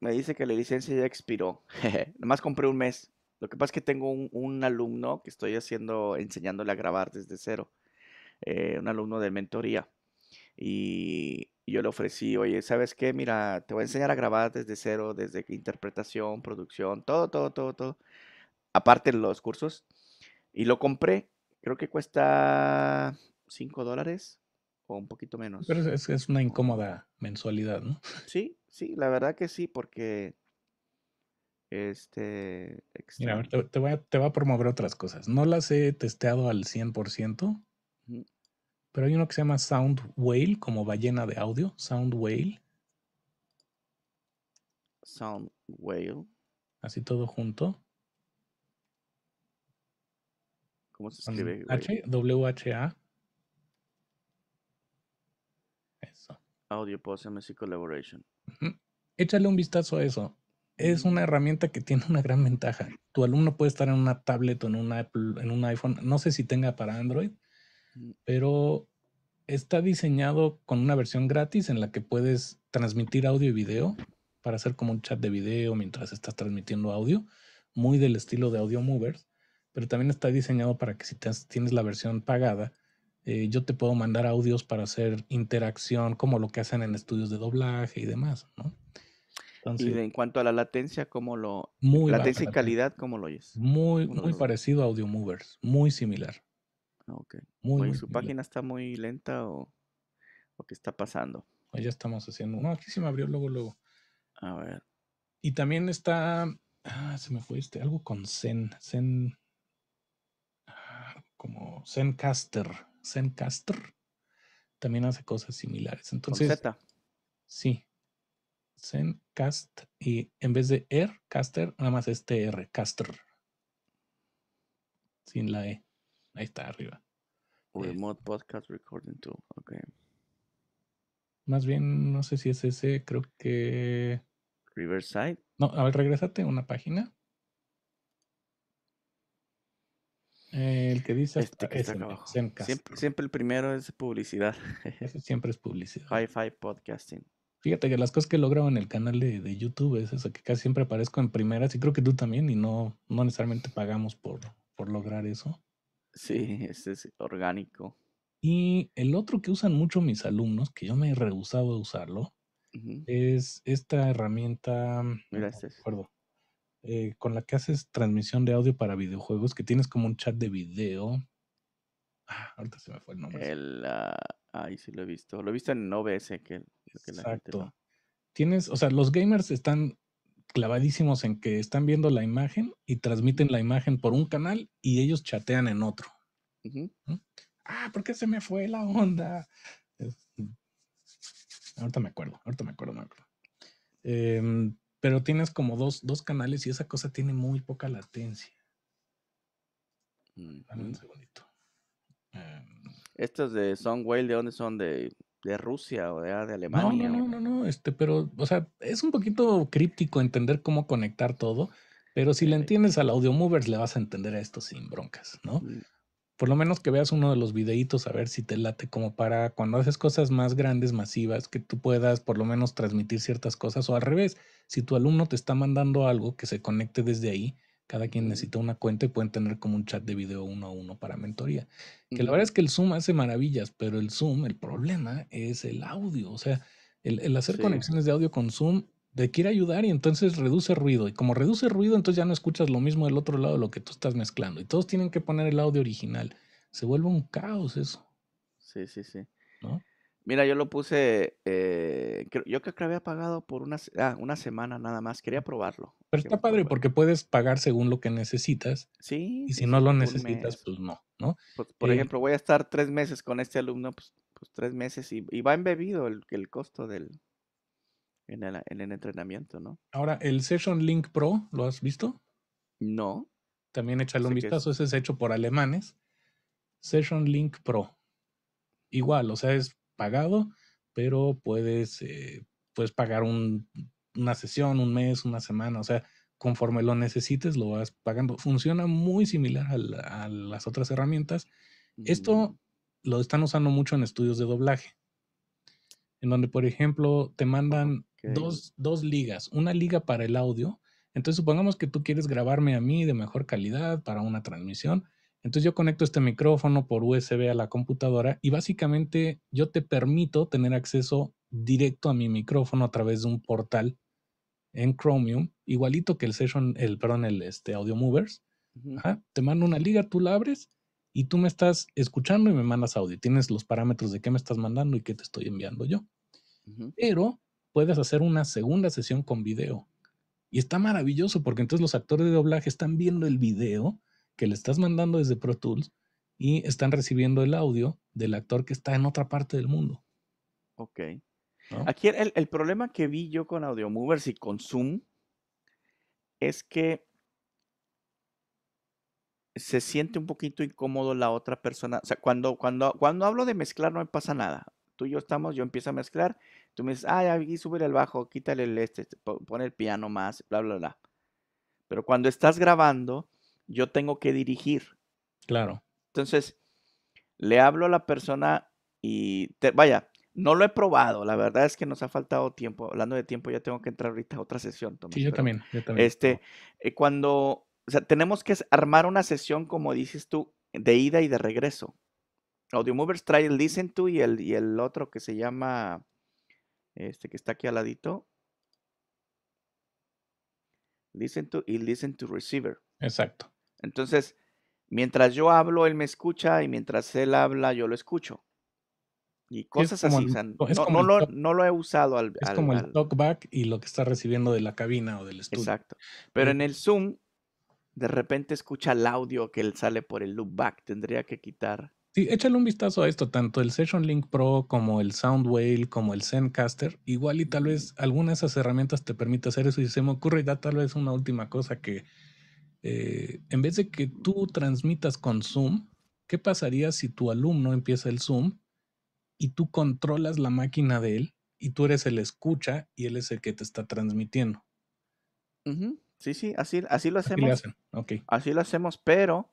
me dice que la licencia ya expiró. Nomás compré un mes. Lo que pasa es que tengo un, alumno que estoy haciendo, enseñándole a grabar desde cero, eh, un alumno de mentoría. Y yo le ofrecí, oye, ¿sabes qué? Mira, te voy a enseñar a grabar desde cero, desde interpretación, producción, todo, todo, todo, todo. Aparte de los cursos. Y lo compré. Creo que cuesta 5 dólares o un poquito menos. Pero es, es una incómoda mensualidad, ¿no? Sí, sí, la verdad que sí, porque este. Mira, te, va voy a, promover otras cosas. No las he testeado al 100%, pero hay uno que se llama Sound Whale, como ballena de audio. Sound Whale. Sound Whale. Así todo junto. ¿Cómo se escribe? H, W-H-A. Eso. Audio Post MSI Collaboration. Échale un vistazo a eso es una herramienta que tiene una gran ventaja. Tu alumno puede estar en una tablet o en, en un iPhone, no sé si tenga para Android, mm. pero está diseñado con una versión gratis en la que puedes transmitir audio y video para hacer como un chat de video mientras estás transmitiendo audio, muy del estilo de Audio Movers, pero también está diseñado para que si tienes la versión pagada, eh, yo te puedo mandar audios para hacer interacción como lo que hacen en estudios de doblaje y demás, ¿no? y en cuanto a la latencia, ¿cómo lo... Muy y calidad, ¿cómo lo oyes? Muy, muy parecido a Audio Movers, muy similar. Ah, ok. Muy, ¿Su página está muy lenta o, o qué está pasando? Ahí ya estamos haciendo... No, aquí se me abrió luego, luego. A ver. Y también está... Ah, se me fue este, algo con Zen, Zen... Ah, como Zencaster, Zencaster. También hace cosas similares. Entonces... ¿Con Z? Sí, Zencast y en vez de e R, caster, nada más este r, caster. Sin la e. Ahí está arriba. Remote eh. Podcast Recording Tool, ok. Más bien, no sé si es ese, creo que... Riverside. No, a ver, regresate una página. El que dice este que siempre, el primero es publicidad. siempre es publicidad. Hi-Fi Podcasting. Fíjate que las cosas que he logrado en el canal de, YouTube es eso, que casi siempre aparezco en primeras y creo que tú también y no, no necesariamente pagamos por, por lograr eso. Sí, ese es orgánico. Y el otro que usan mucho mis alumnos, que yo me he rehusado a usarlo, es esta herramienta, Mira, este. eh, con la que haces transmisión de audio para videojuegos, que tienes como un chat de video Ah, ahorita se me fue el nombre. El, ah, ay, sí lo he visto. Lo he visto en OBS. Que, Exacto. Tienes, o sea, los gamers están clavadísimos en que están viendo la imagen y transmiten la imagen por un canal y ellos chatean en otro. Ah, ¿por qué se me fue la onda? Mm. Ahorita me acuerdo, ahorita me acuerdo, me acuerdo. Em, pero tienes como dos, canales y esa cosa tiene muy poca latencia. Dame un segundito. Estas de Son ¿de dónde son? ¿De, de Rusia o de, ah, Alemania? No, no, no, no, no, este, pero, o sea, es un poquito críptico entender cómo conectar todo, pero si le entiendes al Audio Movers le vas a entender a esto sin broncas, ¿no? Mm. Por lo menos que veas uno de los videitos a ver si te late como para cuando haces cosas más grandes, masivas, que tú puedas por lo menos transmitir ciertas cosas o al revés, si tu alumno te está mandando algo que se conecte desde ahí, cada quien necesita una cuenta y pueden tener como un chat de video uno a uno para mentoría. Que la verdad es que el Zoom hace maravillas, pero el Zoom, el problema es el audio. O sea, el, hacer conexiones de audio con Zoom te quiere ayudar y entonces reduce ruido. Y como reduce ruido, entonces ya no escuchas lo mismo del otro lado de lo que tú estás mezclando. Y todos tienen que poner el audio original. Se vuelve un caos eso. Sí, sí, sí. Mira, yo lo puse, eh, yo creo que había pagado por una, ah, una semana nada más, quería probarlo. Pero está padre porque puedes pagar según lo que necesitas. Sí. Y si no lo necesitas, pues no, ¿no? Pues, por eh, ejemplo, voy a estar tres meses con este alumno, pues, pues tres meses y, va embebido el, el costo del en el, entrenamiento, ¿no? Ahora, el Session Link Pro, ¿lo has visto? No. También échale un vistazo, ese es hecho por alemanes. Session Link Pro. Igual, o sea, es pagado, pero puedes, eh, puedes pagar un una sesión, un mes, una semana, o sea, conforme lo necesites lo vas pagando. Funciona muy similar a, las otras herramientas. Mm. Esto lo están usando mucho en estudios de doblaje, en donde, por ejemplo, te mandan dos, dos ligas, una liga para el audio. Entonces, supongamos que tú quieres grabarme a mí de mejor calidad para una transmisión. Entonces yo conecto este micrófono por USB a la computadora y básicamente yo te permito tener acceso directo a mi micrófono a través de un portal en Chromium, igualito que el Session, el, perdón, el este, Audio Movers. Te mando una liga, tú la abres y tú me estás escuchando y me mandas audio. Tienes los parámetros de qué me estás mandando y qué te estoy enviando yo. Pero puedes hacer una segunda sesión con video. Y está maravilloso porque entonces los actores de doblaje están viendo el video que le estás mandando desde Pro Tools y están recibiendo el audio del actor que está en otra parte del mundo. Ok. Aquí el, el, problema que vi yo con Audio Movers y con Zoom es que se siente un poquito incómodo la otra persona. O sea, cuando, cuando, cuando hablo de mezclar no me pasa nada. Tú y yo estamos, yo empiezo a mezclar, tú me dices, ay vi, sube el bajo, quítale el este, este pon el piano más, bla, bla, bla. Pero cuando estás grabando, yo tengo que dirigir. Claro. Entonces, le hablo a la persona y te, vaya, no lo he probado, la verdad es que nos ha faltado tiempo. Hablando de tiempo, ya tengo que entrar ahorita a otra sesión. sí, yo también, yo también. Este, eh, cuando, o sea, tenemos que armar una sesión, como dices tú, de ida y de regreso. Audio trae el Listen To y el, y el otro que se llama, este que está aquí al ladito. Listen To y Listen To Receiver. Exacto. Entonces, mientras yo hablo, él me escucha y mientras él habla, yo lo escucho. Y cosas así. no, lo, he usado al. Es como el talkback y lo que está recibiendo de la cabina o del estudio. Exacto. Pero en el Zoom, de repente escucha el audio que él sale por el loopback. Tendría que quitar. Sí, échale un vistazo a esto. Tanto el Session Link Pro como el Whale como el Zencaster. Igual y tal vez alguna de esas herramientas te permite hacer eso. Y se me ocurre ya tal vez una última cosa que. Eh, en vez de que tú transmitas con Zoom, ¿qué pasaría si tu alumno empieza el Zoom y tú controlas la máquina de él y tú eres el escucha y él es el que te está transmitiendo. Sí, sí, así, así lo hacemos. Así lo, hacemos, pero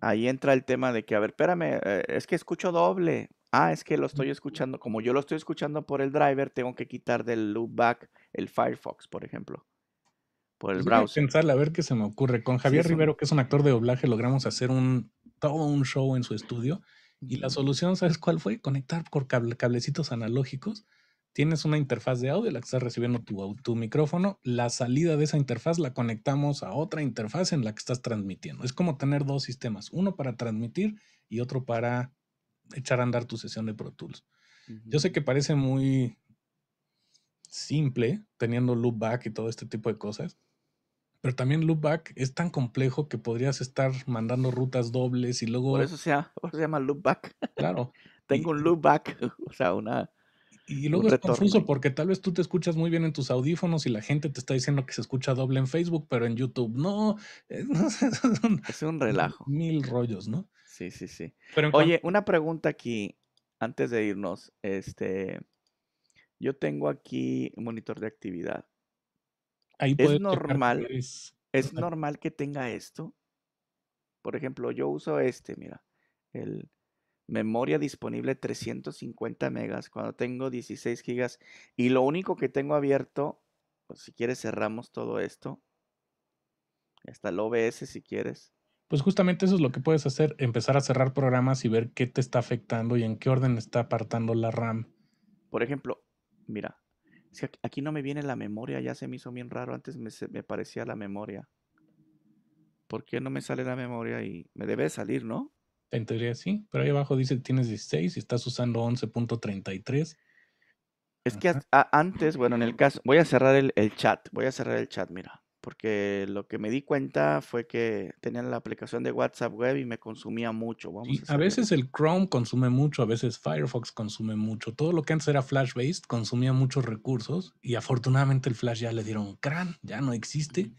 ahí entra el tema de que, a ver, espérame, eh, es que escucho doble. Ah, es que lo estoy escuchando, como yo lo estoy escuchando por el driver, tengo que quitar del loopback el Firefox, por ejemplo. Por el pues browser. Voy a a ver qué se me ocurre. Con Javier Rivero, que es un actor de doblaje, logramos hacer un todo un show en su estudio y la solución, ¿sabes cuál fue? Conectar por cablecitos analógicos. Tienes una interfaz de audio, la que estás recibiendo tu, micrófono. La salida de esa interfaz la conectamos a otra interfaz en la que estás transmitiendo. Es como tener dos sistemas, uno para transmitir y otro para echar a andar tu sesión de Pro Tools. Yo sé que parece muy simple teniendo loopback y todo este tipo de cosas, pero también loopback es tan complejo que podrías estar mandando rutas dobles y luego... Por eso se llama, loopback. Claro. Tengo un loopback, o sea, una... Y luego es confuso porque tal vez tú te escuchas muy bien en tus audífonos y la gente te está diciendo que se escucha doble en Facebook, pero en YouTube no. Eh, es un relajo. Mil rollos, ¿no? Sí, sí, sí. Oye, una pregunta aquí, antes de irnos. Este, yo tengo aquí un monitor de actividad es normal. Es, normal que tenga esto. Por ejemplo, yo uso este, mira, el memoria disponible 350 megas cuando tengo 16 gigas y lo único que tengo abierto, pues si quieres cerramos todo esto. Hasta el OBS si quieres. Pues justamente eso es lo que puedes hacer, empezar a cerrar programas y ver qué te está afectando y en qué orden está apartando la RAM. Por ejemplo, mira, aquí no me viene la memoria, ya se me hizo bien raro. Antes me, parecía la memoria. ¿Por qué no me sale la memoria y me debe salir, no? En teoría sí, pero ahí abajo dice que tienes 16 y estás usando 11.33. Es que antes, bueno, en el caso, voy a cerrar el chat, voy a cerrar el chat, mira porque lo que me di cuenta fue que tenían la aplicación de WhatsApp Web y me consumía mucho. a, veces el Chrome consume mucho, a veces Firefox consume mucho. Todo lo que antes era Flash-based consumía muchos recursos y afortunadamente el Flash ya le dieron crán, ya no existe,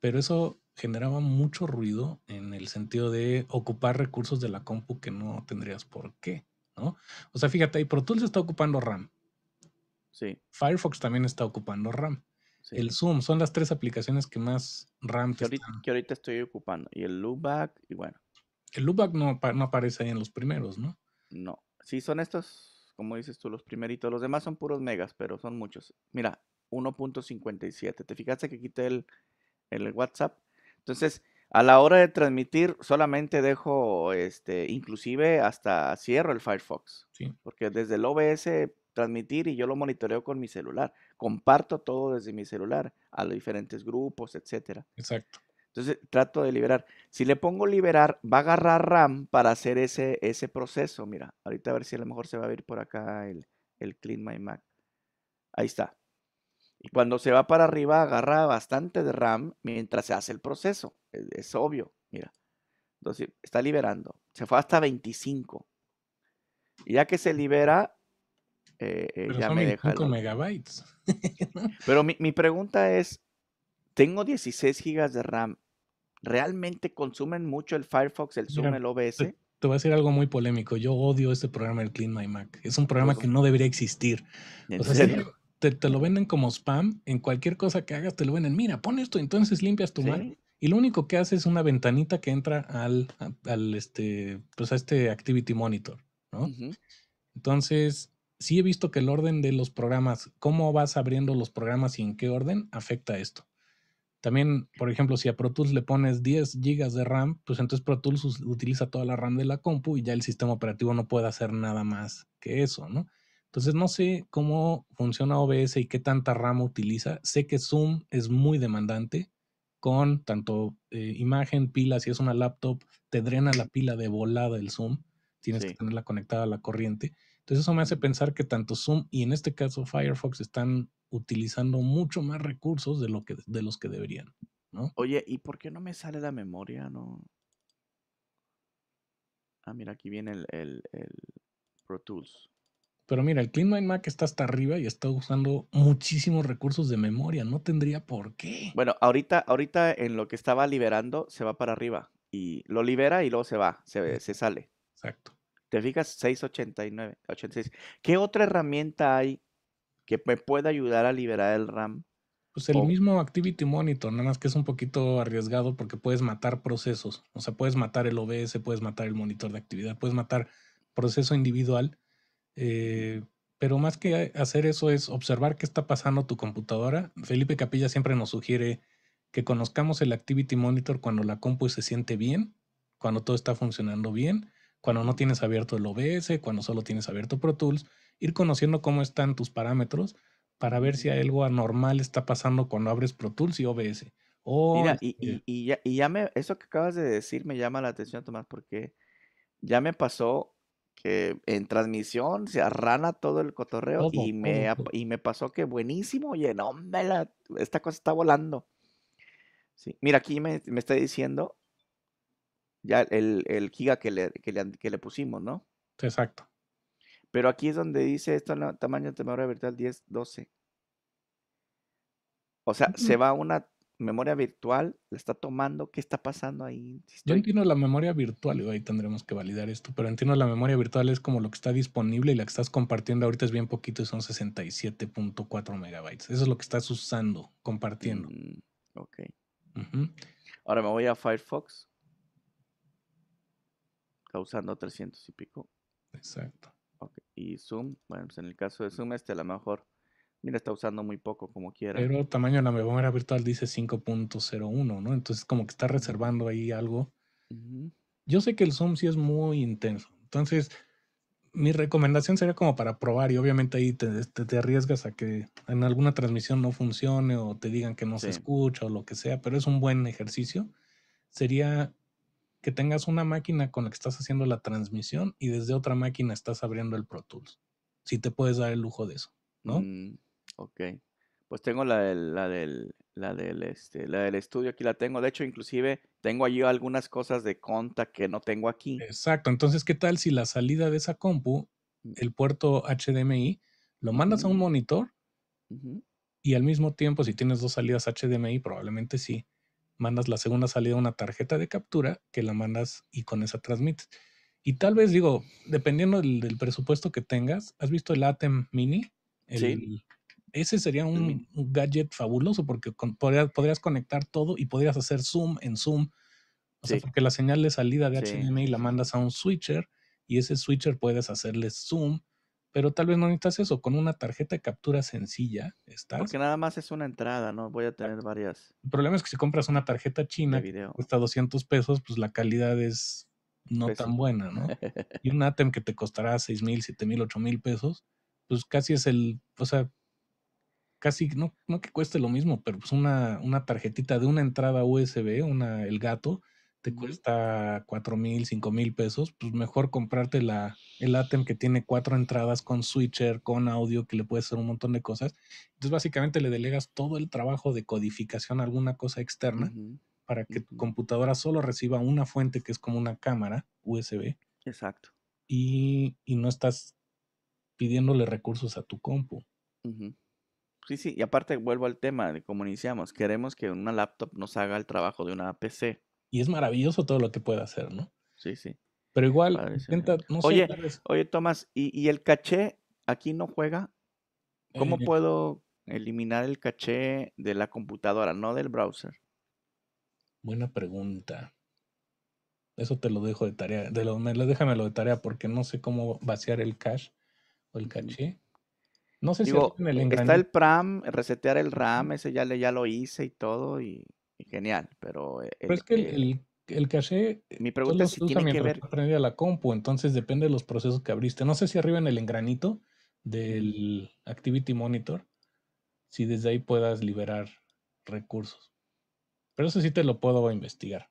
pero eso generaba mucho ruido en el sentido de ocupar recursos de la compu que no tendrías por qué, ¿no? O sea, fíjate, Pro Tools está ocupando RAM. Sí. Firefox también está ocupando RAM. El Zoom son las tres aplicaciones que más RAM que, ahorita, estoy ocupando. Y el loopback, y bueno. El loopback no, no aparece ahí en los primeros, ¿no? No. Sí, son estos, como dices tú, los primeritos. Los demás son puros megas, pero son muchos. Mira, 1.57. ¿Te fijaste que quité el, WhatsApp? Entonces, a la hora de transmitir, solamente dejo, este, inclusive hasta cierro el Firefox. Porque desde el OBS transmitir y yo lo monitoreo con mi celular comparto todo desde mi celular a los diferentes grupos, etcétera. Exacto. Entonces trato de liberar. Si le pongo liberar, va a agarrar RAM para hacer ese, ese proceso. Mira, ahorita a ver si a lo mejor se va a abrir por acá el, el Clean My Mac. Ahí está. Y cuando se va para arriba, agarra bastante de RAM mientras se hace el proceso. Es, es obvio, mira. Entonces, está liberando. Se fue hasta 25. Y ya que se libera, eh, eh, Pero ya son me megabytes. Pero mi, pregunta es, tengo 16 gigas de RAM. ¿Realmente consumen mucho el Firefox, el Zoom, el OBS? Te, voy a decir algo muy polémico. Yo odio este programa, el Clean My Mac. Es un programa que no debería existir. te, lo venden como spam. En cualquier cosa que hagas, te lo venden. Mira, pon esto, entonces limpias tu Mac y lo único que hace es una ventanita que entra al, este, pues a este Activity Monitor, Entonces, sí he visto que el orden de los programas, cómo vas abriendo los programas y en qué orden afecta esto. También, por ejemplo, si a Pro Tools le pones 10 GB de RAM, pues entonces Pro Tools utiliza toda la RAM de la compu y ya el sistema operativo no puede hacer nada más que eso, ¿no? Entonces no sé cómo funciona OBS y qué tanta RAM utiliza. Sé que Zoom es muy demandante con tanto eh, imagen, pila, si es una laptop, te drena la pila de volada el Zoom. Tienes que tenerla conectada a la corriente. Entonces eso me hace pensar que tanto Zoom y en este caso Firefox están utilizando mucho más recursos de, lo que, de los que deberían. ¿no? Oye, ¿y por qué no me sale la memoria? No. Ah, mira, aquí viene el, Pro Tools. Pero mira, el Clean Mac está hasta arriba y está usando muchísimos recursos de memoria. No tendría por qué. Bueno, ahorita, ahorita en lo que estaba liberando se va para arriba. Y lo libera y luego se va, se, se sale. Exacto. ¿Te fijas? 6.89, 86. ¿Qué otra herramienta hay que me pueda ayudar a liberar el RAM? Pues el mismo Activity Monitor, nada más que es un poquito arriesgado porque puedes matar procesos. O sea, puedes matar el OBS, puedes matar el monitor de actividad, puedes matar proceso individual. Eh, pero más que hacer eso es observar qué está pasando tu computadora. Felipe Capilla siempre nos sugiere que conozcamos el Activity Monitor cuando la compu se siente bien, cuando todo está funcionando bien cuando no tienes abierto el OBS, cuando solo tienes abierto Pro Tools, ir conociendo cómo están tus parámetros para ver si algo anormal está pasando cuando abres Pro Tools y OBS. Mira, este y, y, ya, y, ya, me, eso que acabas de decir me llama la atención, Tomás, porque ya me pasó que en transmisión se arrana todo el cotorreo y, me, y me pasó que buenísimo, oye, no, me la, esta cosa está volando. Sí. Mira, aquí me, me está diciendo ya el, giga que le, pusimos, ¿no? Exacto. Pero aquí es donde dice esto tamaño de memoria virtual 10, 12. O sea, se va a una memoria virtual, la está tomando, ¿qué está pasando ahí? Yo entiendo la memoria virtual, y ahí tendremos que validar esto, pero entiendo la memoria virtual es como lo que está disponible y la que estás compartiendo ahorita es bien poquito y son 67.4 megabytes. Eso es lo que estás usando, compartiendo. Mm, ok. Ahora me voy a Firefox causando 300 y pico. Exacto. Y Zoom, bueno, pues en el caso de mm. Zoom, este a lo mejor, mira, está usando muy poco como quiera. Pero el tamaño de la memoria virtual dice 5.01, ¿no? Entonces, como que está reservando ahí algo. Yo sé que el Zoom sí es muy intenso. Entonces, mi recomendación sería como para probar y obviamente ahí te, arriesgas a que en alguna transmisión no funcione o te digan que no se escucha o lo que sea, pero es un buen ejercicio. Sería tengas una máquina con la que estás haciendo la transmisión y desde otra máquina estás abriendo el Pro Tools. Si te puedes dar el lujo de eso, ¿no? Mm, ok. Pues tengo la del, la del, este, del estudio aquí la tengo. De hecho, inclusive tengo allí algunas cosas de conta que no tengo aquí. Exacto. Entonces, ¿qué tal si la salida de esa compu, mm. el puerto HDMI, lo mandas a un monitor y al mismo tiempo, si tienes dos salidas HDMI, probablemente sí, mandas la segunda salida a una tarjeta de captura que la mandas y con esa transmites. Y tal vez digo, dependiendo del, presupuesto que tengas, ¿has visto el ATEM Mini? sí. Ese sería un, gadget fabuloso porque podrías, conectar todo y podrías hacer zoom en zoom. O sea, porque la señal de salida de HDMI la mandas a un switcher y ese switcher puedes hacerle zoom pero tal vez no necesitas eso, con una tarjeta de captura sencilla estás. Porque nada más es una entrada, ¿no? Voy a ah. tener varias. El problema es que si compras una tarjeta china que cuesta 200 pesos, pues la calidad es no tan buena, ¿no? y un ATEM que te costará 6 mil, 7 mil, 8 mil pesos, pues casi es el, o sea, casi, no, no que cueste lo mismo, pero pues una, una tarjetita de una entrada USB, una, el gato, te cuesta cuatro mil, cinco mil pesos, pues mejor comprarte la, el ATEM que tiene cuatro entradas con switcher, con audio, que le puedes hacer un montón de cosas. Entonces, básicamente le delegas todo el trabajo de codificación a alguna cosa externa para que tu computadora solo reciba una fuente que es como una cámara USB. Exacto. Y, y no estás pidiéndole recursos a tu compu. Sí, sí, y aparte vuelvo al tema de cómo iniciamos, queremos que una laptop nos haga el trabajo de una PC y es maravilloso todo lo que puede hacer, ¿no? Sí, sí. Pero igual, no oye, sé, oye, Tomás, ¿y, el caché aquí no juega? ¿Cómo eh. puedo eliminar el caché de la computadora, no del browser? Buena pregunta. Eso te lo dejo de tarea. De lo, déjamelo de tarea porque no sé cómo vaciar el cache o el caché. No sé si en el engaño. Está el PRAM, resetear el RAM, ese ya, le, ya lo hice y todo. Y genial, pero... Eh, es que el, el, caché... Eh, Mi pregunta es si tiene que a la compu, entonces depende de los procesos que abriste. No sé si arriba en el engranito del Activity Monitor, si desde ahí puedas liberar recursos. Pero eso sí te lo puedo investigar.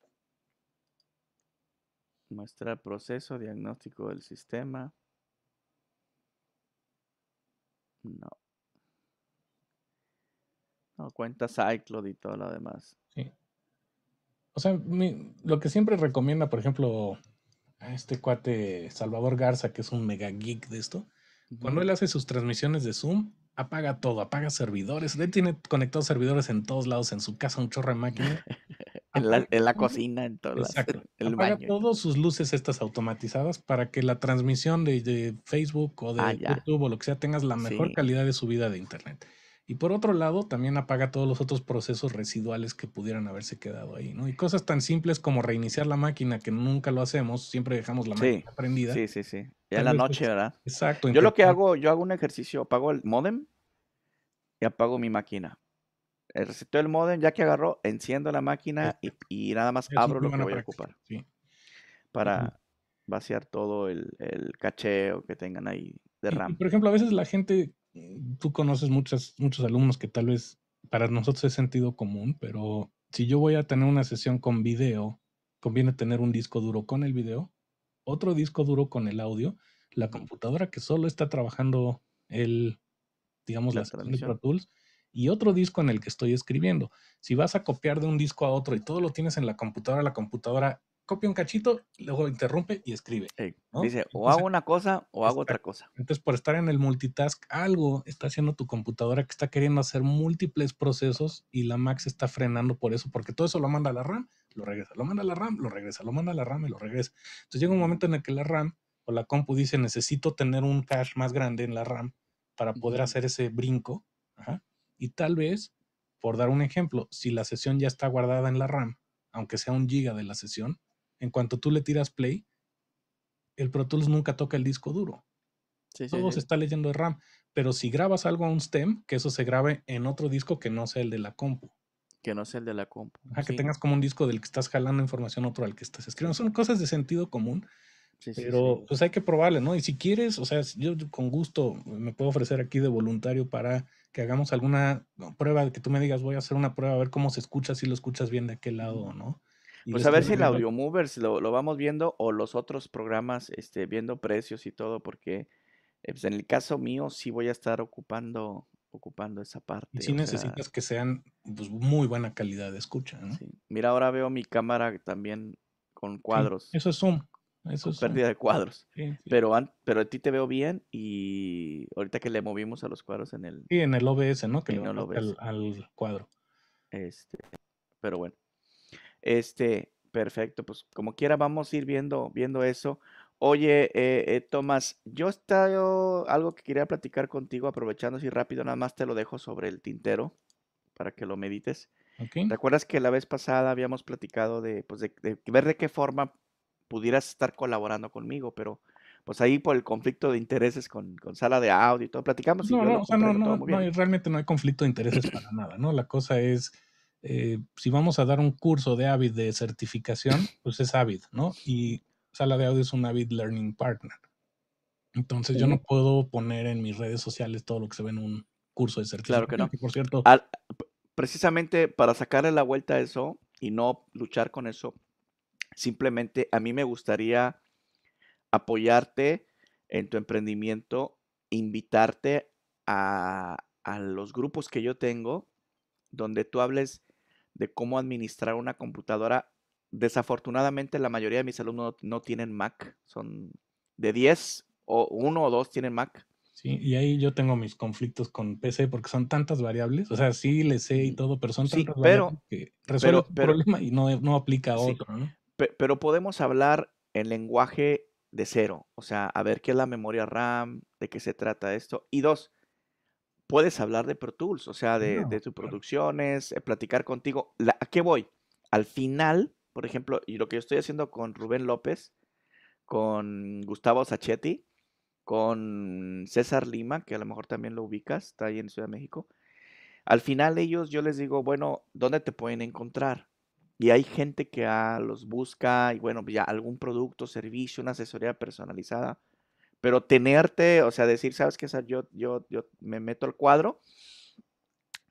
Muestra proceso, diagnóstico del sistema. No cuenta y todo lo demás. Sí. O sea, lo que siempre recomienda, por ejemplo, a este cuate Salvador Garza, que es un mega geek de esto, cuando él hace sus transmisiones de Zoom, apaga todo, apaga servidores. Él tiene conectados servidores en todos lados, en su casa, un chorro de máquina. en, la, cocina, en todo Exacto. apaga todas sus luces estas automatizadas para que la transmisión de, Facebook o ah, de YouTube o lo que sea tengas la mejor calidad de su vida de internet. Y por otro lado, también apaga todos los otros procesos residuales que pudieran haberse quedado ahí, ¿no? Y cosas tan simples como reiniciar la máquina, que nunca lo hacemos, siempre dejamos la máquina prendida. Sí, sí, sí. Ya en la noche, pues, ¿verdad? Exacto. Yo lo que hago, yo hago un ejercicio, apago el modem y apago mi máquina. El Reseteo el modem, ya que agarró, enciendo la máquina y, nada más abro lo que voy a ocupar. Para vaciar todo el, cacheo que tengan ahí de RAM. por ejemplo, a veces la gente tú conoces muchos muchos alumnos que tal vez para nosotros es sentido común, pero si yo voy a tener una sesión con video, conviene tener un disco duro con el video, otro disco duro con el audio, la computadora que solo está trabajando el, digamos, las herramientas Tools, y otro disco en el que estoy escribiendo. Si vas a copiar de un disco a otro y todo lo tienes en la computadora, la computadora copia un cachito, luego interrumpe y escribe. Dice, o hago una cosa o hago otra cosa. Entonces, por estar en el multitask, algo está haciendo tu computadora que está queriendo hacer múltiples procesos y la Mac está frenando por eso, porque todo eso lo manda a la RAM, lo regresa, lo manda a la RAM, lo regresa, lo manda a la RAM y lo regresa. Entonces llega un momento en el que la RAM o la compu dice, necesito tener un cache más grande en la RAM para poder hacer ese brinco. Y tal vez, por dar un ejemplo, si la sesión ya está guardada en la RAM, aunque sea un giga de la sesión, en cuanto tú le tiras play, el Pro Tools nunca toca el disco duro. Todo se está leyendo de RAM. Pero si grabas algo a un stem, que eso se grabe en otro disco que no sea el de la compu. Que no sea el de la compu. que tengas como un disco del que estás jalando información otro al que estás escribiendo. Son cosas de sentido común. pero pues hay que probarle, ¿no? Y si quieres, o sea, yo con gusto me puedo ofrecer aquí de voluntario para que hagamos alguna prueba, que tú me digas, voy a hacer una prueba a ver cómo se escucha, si lo escuchas bien de aquel lado o no. Pues a ver si el Audio Movers lo, vamos viendo o los otros programas, este, viendo precios y todo, porque eh, pues, en el caso mío sí voy a estar ocupando ocupando esa parte. Y si necesitas que sean pues, muy buena calidad de escucha, ¿no? Mira, ahora veo mi cámara también con cuadros. eso es Zoom. Eso es pérdida de cuadros. pero, pero a ti te veo bien y ahorita que le movimos a los cuadros en el... Sí, en el OBS, ¿no? Que al, al, cuadro. Este, pero bueno. Este, perfecto, pues como quiera vamos a ir viendo, viendo eso. Oye, eh, eh, Tomás, yo estaba algo que quería platicar contigo, aprovechando así rápido, nada más te lo dejo sobre el tintero para que lo medites. ¿Te acuerdas que la vez pasada habíamos platicado pues, de, de, ver de qué forma pudieras estar colaborando conmigo, pero pues ahí por el conflicto de intereses con, sala de audio y todo, platicamos. Y no, no, no, no, no, realmente no hay conflicto de intereses para nada, ¿no? La cosa es eh, si vamos a dar un curso de Avid de certificación, pues es Avid, ¿no? Y Sala de Audio es un Avid Learning Partner. Entonces yo no puedo poner en mis redes sociales todo lo que se ve en un curso de certificación. Claro que no. por cierto. precisamente para sacarle la vuelta a eso y no luchar con eso, simplemente a mí me gustaría apoyarte en tu emprendimiento, invitarte a, a los grupos que yo tengo, donde tú hables de cómo administrar una computadora. Desafortunadamente la mayoría de mis alumnos no, tienen Mac, son de 10 o uno o dos tienen Mac. Sí, y ahí yo tengo mis conflictos con PC porque son tantas variables. O sea, sí le sé y mm, todo, pero son sí, tantas pero, variables que problema y no, no aplica a otro, ¿no? Pero podemos hablar en lenguaje de cero. O sea, a ver qué es la memoria RAM, de qué se trata esto. Y dos, puedes hablar de Pro Tools, o sea, de, tus producciones, eh, platicar contigo. ¿A qué voy? Al final, por ejemplo, y lo que yo estoy haciendo con Rubén López, con Gustavo Sachetti, con César Lima, que a lo mejor también lo ubicas, está ahí en Ciudad de México. Al final ellos yo les digo, bueno, ¿dónde te pueden encontrar? Y hay gente que ah, los busca y bueno, ya algún producto, servicio, una asesoría personalizada pero tenerte, o sea, decir, sabes qué? yo, yo, yo me meto al cuadro,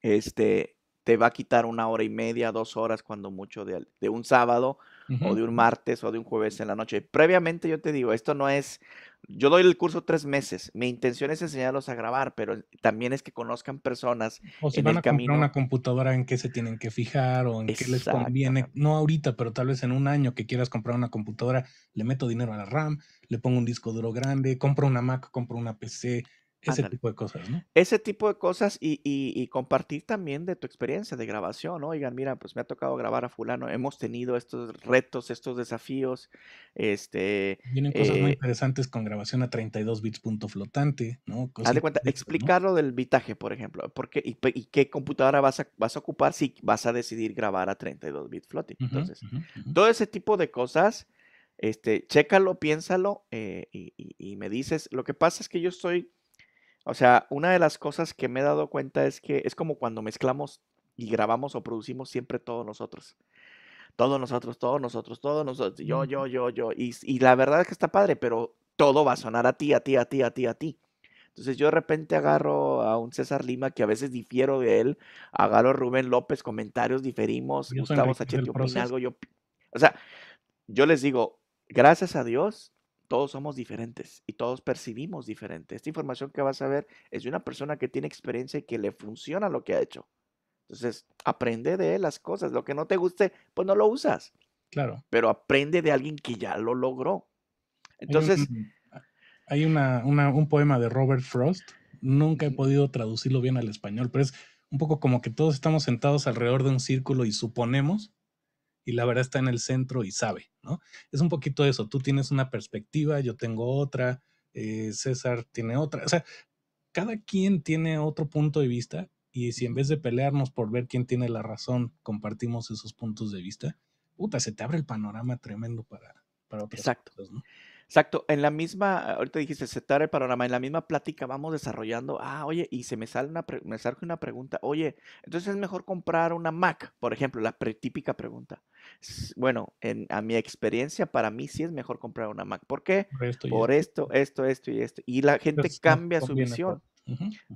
este, te va a quitar una hora y media, dos horas, cuando mucho, de, un sábado o de un martes o de un jueves en la noche. Previamente yo te digo, esto no es, yo doy el curso tres meses. Mi intención es enseñarlos a grabar, pero también es que conozcan personas. O si van a comprar una computadora, en qué se tienen que fijar o en qué les conviene. No ahorita, pero tal vez en un año que quieras comprar una computadora, le meto dinero a la RAM, le pongo un disco duro grande, compro una Mac, compro una PC, ese tipo de cosas, ¿no? Ese tipo de cosas y, compartir también de tu experiencia de grabación, ¿no? Oigan, mira, pues me ha tocado grabar a fulano, hemos tenido estos retos, estos desafíos, este... Vienen cosas muy eh interesantes con grabación a 32 bits punto flotante, ¿no? haz cuenta, explicarlo del bitaje, por ejemplo, y, qué computadora vas a, ocupar si vas a decidir grabar a 32 bits floating. Entonces, todo ese tipo de cosas, este, chécalo, piénsalo eh, y me dices, lo que pasa es que yo estoy o sea, una de las cosas que me he dado cuenta es que es como cuando mezclamos y grabamos o producimos siempre todos nosotros. Todos nosotros, todos nosotros, todos nosotros, yo, yo, yo, yo. Y, la verdad es que está padre, pero todo va a sonar a ti, a ti, a ti, a ti, a ti. Entonces yo de repente agarro a un César Lima que a veces difiero de él, agarro a Rubén López, comentarios, diferimos, Gustavo haciendo algo, yo... O sea, yo les digo, gracias a Dios, todos somos diferentes y todos percibimos diferente. Esta información que vas a ver es de una persona que tiene experiencia y que le funciona lo que ha hecho. Entonces, aprende de él las cosas. Lo que no te guste, pues no lo usas. Claro. Pero aprende de alguien que ya lo logró. Entonces. Hay, un poema de Robert Frost. Nunca he podido traducirlo bien al español, pero es un poco como que todos estamos sentados alrededor de un círculo y suponemos y la verdad está en el centro y sabe, ¿no? Es un poquito eso, tú tienes una perspectiva, yo tengo otra, eh, César tiene otra, o sea, cada quien tiene otro punto de vista y si en vez de pelearnos por ver quién tiene la razón, compartimos esos puntos de vista, puta, se te abre el panorama tremendo para, para otras ¿no? Exacto, en la misma, ahorita dijiste setar el panorama, en la misma plática vamos desarrollando, ah, oye, y se me sale una, me una pregunta, oye, entonces es mejor comprar una Mac, por ejemplo, la pretípica típica pregunta. Bueno, a mi experiencia, para mí sí es mejor comprar una Mac. ¿Por qué? Por esto, esto, esto, y esto. Y la gente cambia su visión.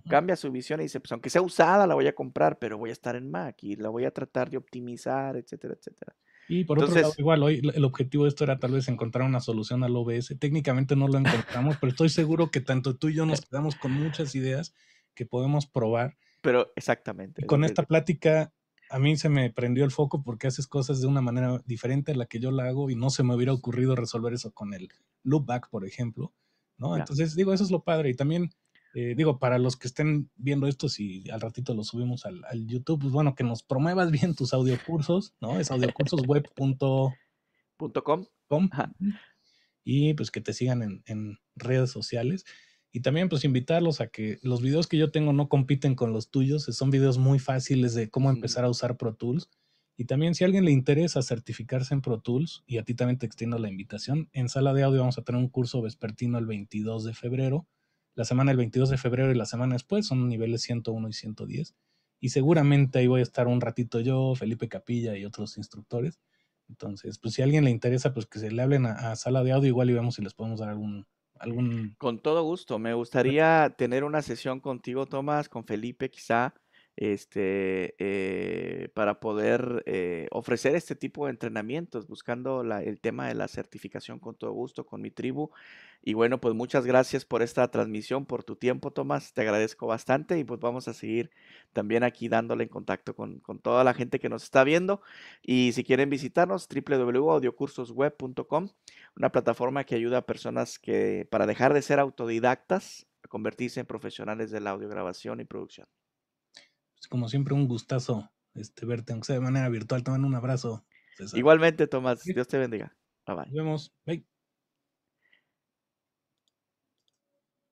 Cambia su visión y dice, pues aunque sea usada, la voy a comprar, pero voy a estar en Mac y la voy a tratar de optimizar, etcétera, etcétera. Y por otro lado, igual, hoy el objetivo de esto era tal vez encontrar una solución al OBS. Técnicamente no lo encontramos, pero estoy seguro que tanto tú y yo nos quedamos con muchas ideas que podemos probar. Pero exactamente. con esta plática a mí se me prendió el foco porque haces cosas de una manera diferente a la que yo la hago y no se me hubiera ocurrido resolver eso con el loopback, por ejemplo, ¿no? Entonces, digo, eso es lo padre y también eh, digo, para los que estén viendo esto, si al ratito lo subimos al, YouTube, pues bueno, que nos promuevas bien tus audiocursos, ¿no? Es audiocursosweb.com. Y pues que te sigan en, en, redes sociales. Y también pues invitarlos a que los videos que yo tengo no compiten con los tuyos, son videos muy fáciles de cómo empezar a usar Pro Tools. Y también si a alguien le interesa certificarse en Pro Tools, y a ti también te extiendo la invitación, en sala de audio vamos a tener un curso vespertino el 22 de febrero la semana del 22 de febrero y la semana después son niveles 101 y 110. Y seguramente ahí voy a estar un ratito yo, Felipe Capilla y otros instructores. Entonces, pues si a alguien le interesa, pues que se le hablen a, sala de audio igual y vemos si les podemos dar algún, algún... Con todo gusto. Me gustaría tener una sesión contigo, Tomás, con Felipe quizá este, eh, para poder eh, ofrecer este tipo de entrenamientos, buscando el tema de la certificación con todo gusto, con mi tribu. Y bueno, pues muchas gracias por esta transmisión, por tu tiempo, Tomás. Te agradezco bastante y pues vamos a seguir también aquí dándole en contacto con, con toda la gente que nos está viendo. Y si quieren visitarnos, www.audiocursosweb.com, una plataforma que ayuda a personas que para dejar de ser autodidactas, a convertirse en profesionales de la audiograbación y producción. Pues, como siempre, un gustazo este, verte, aunque sea de manera virtual. Te mando un abrazo. Igualmente, Tomás. Dios te bendiga. Bye bye. Nos vemos. Bye.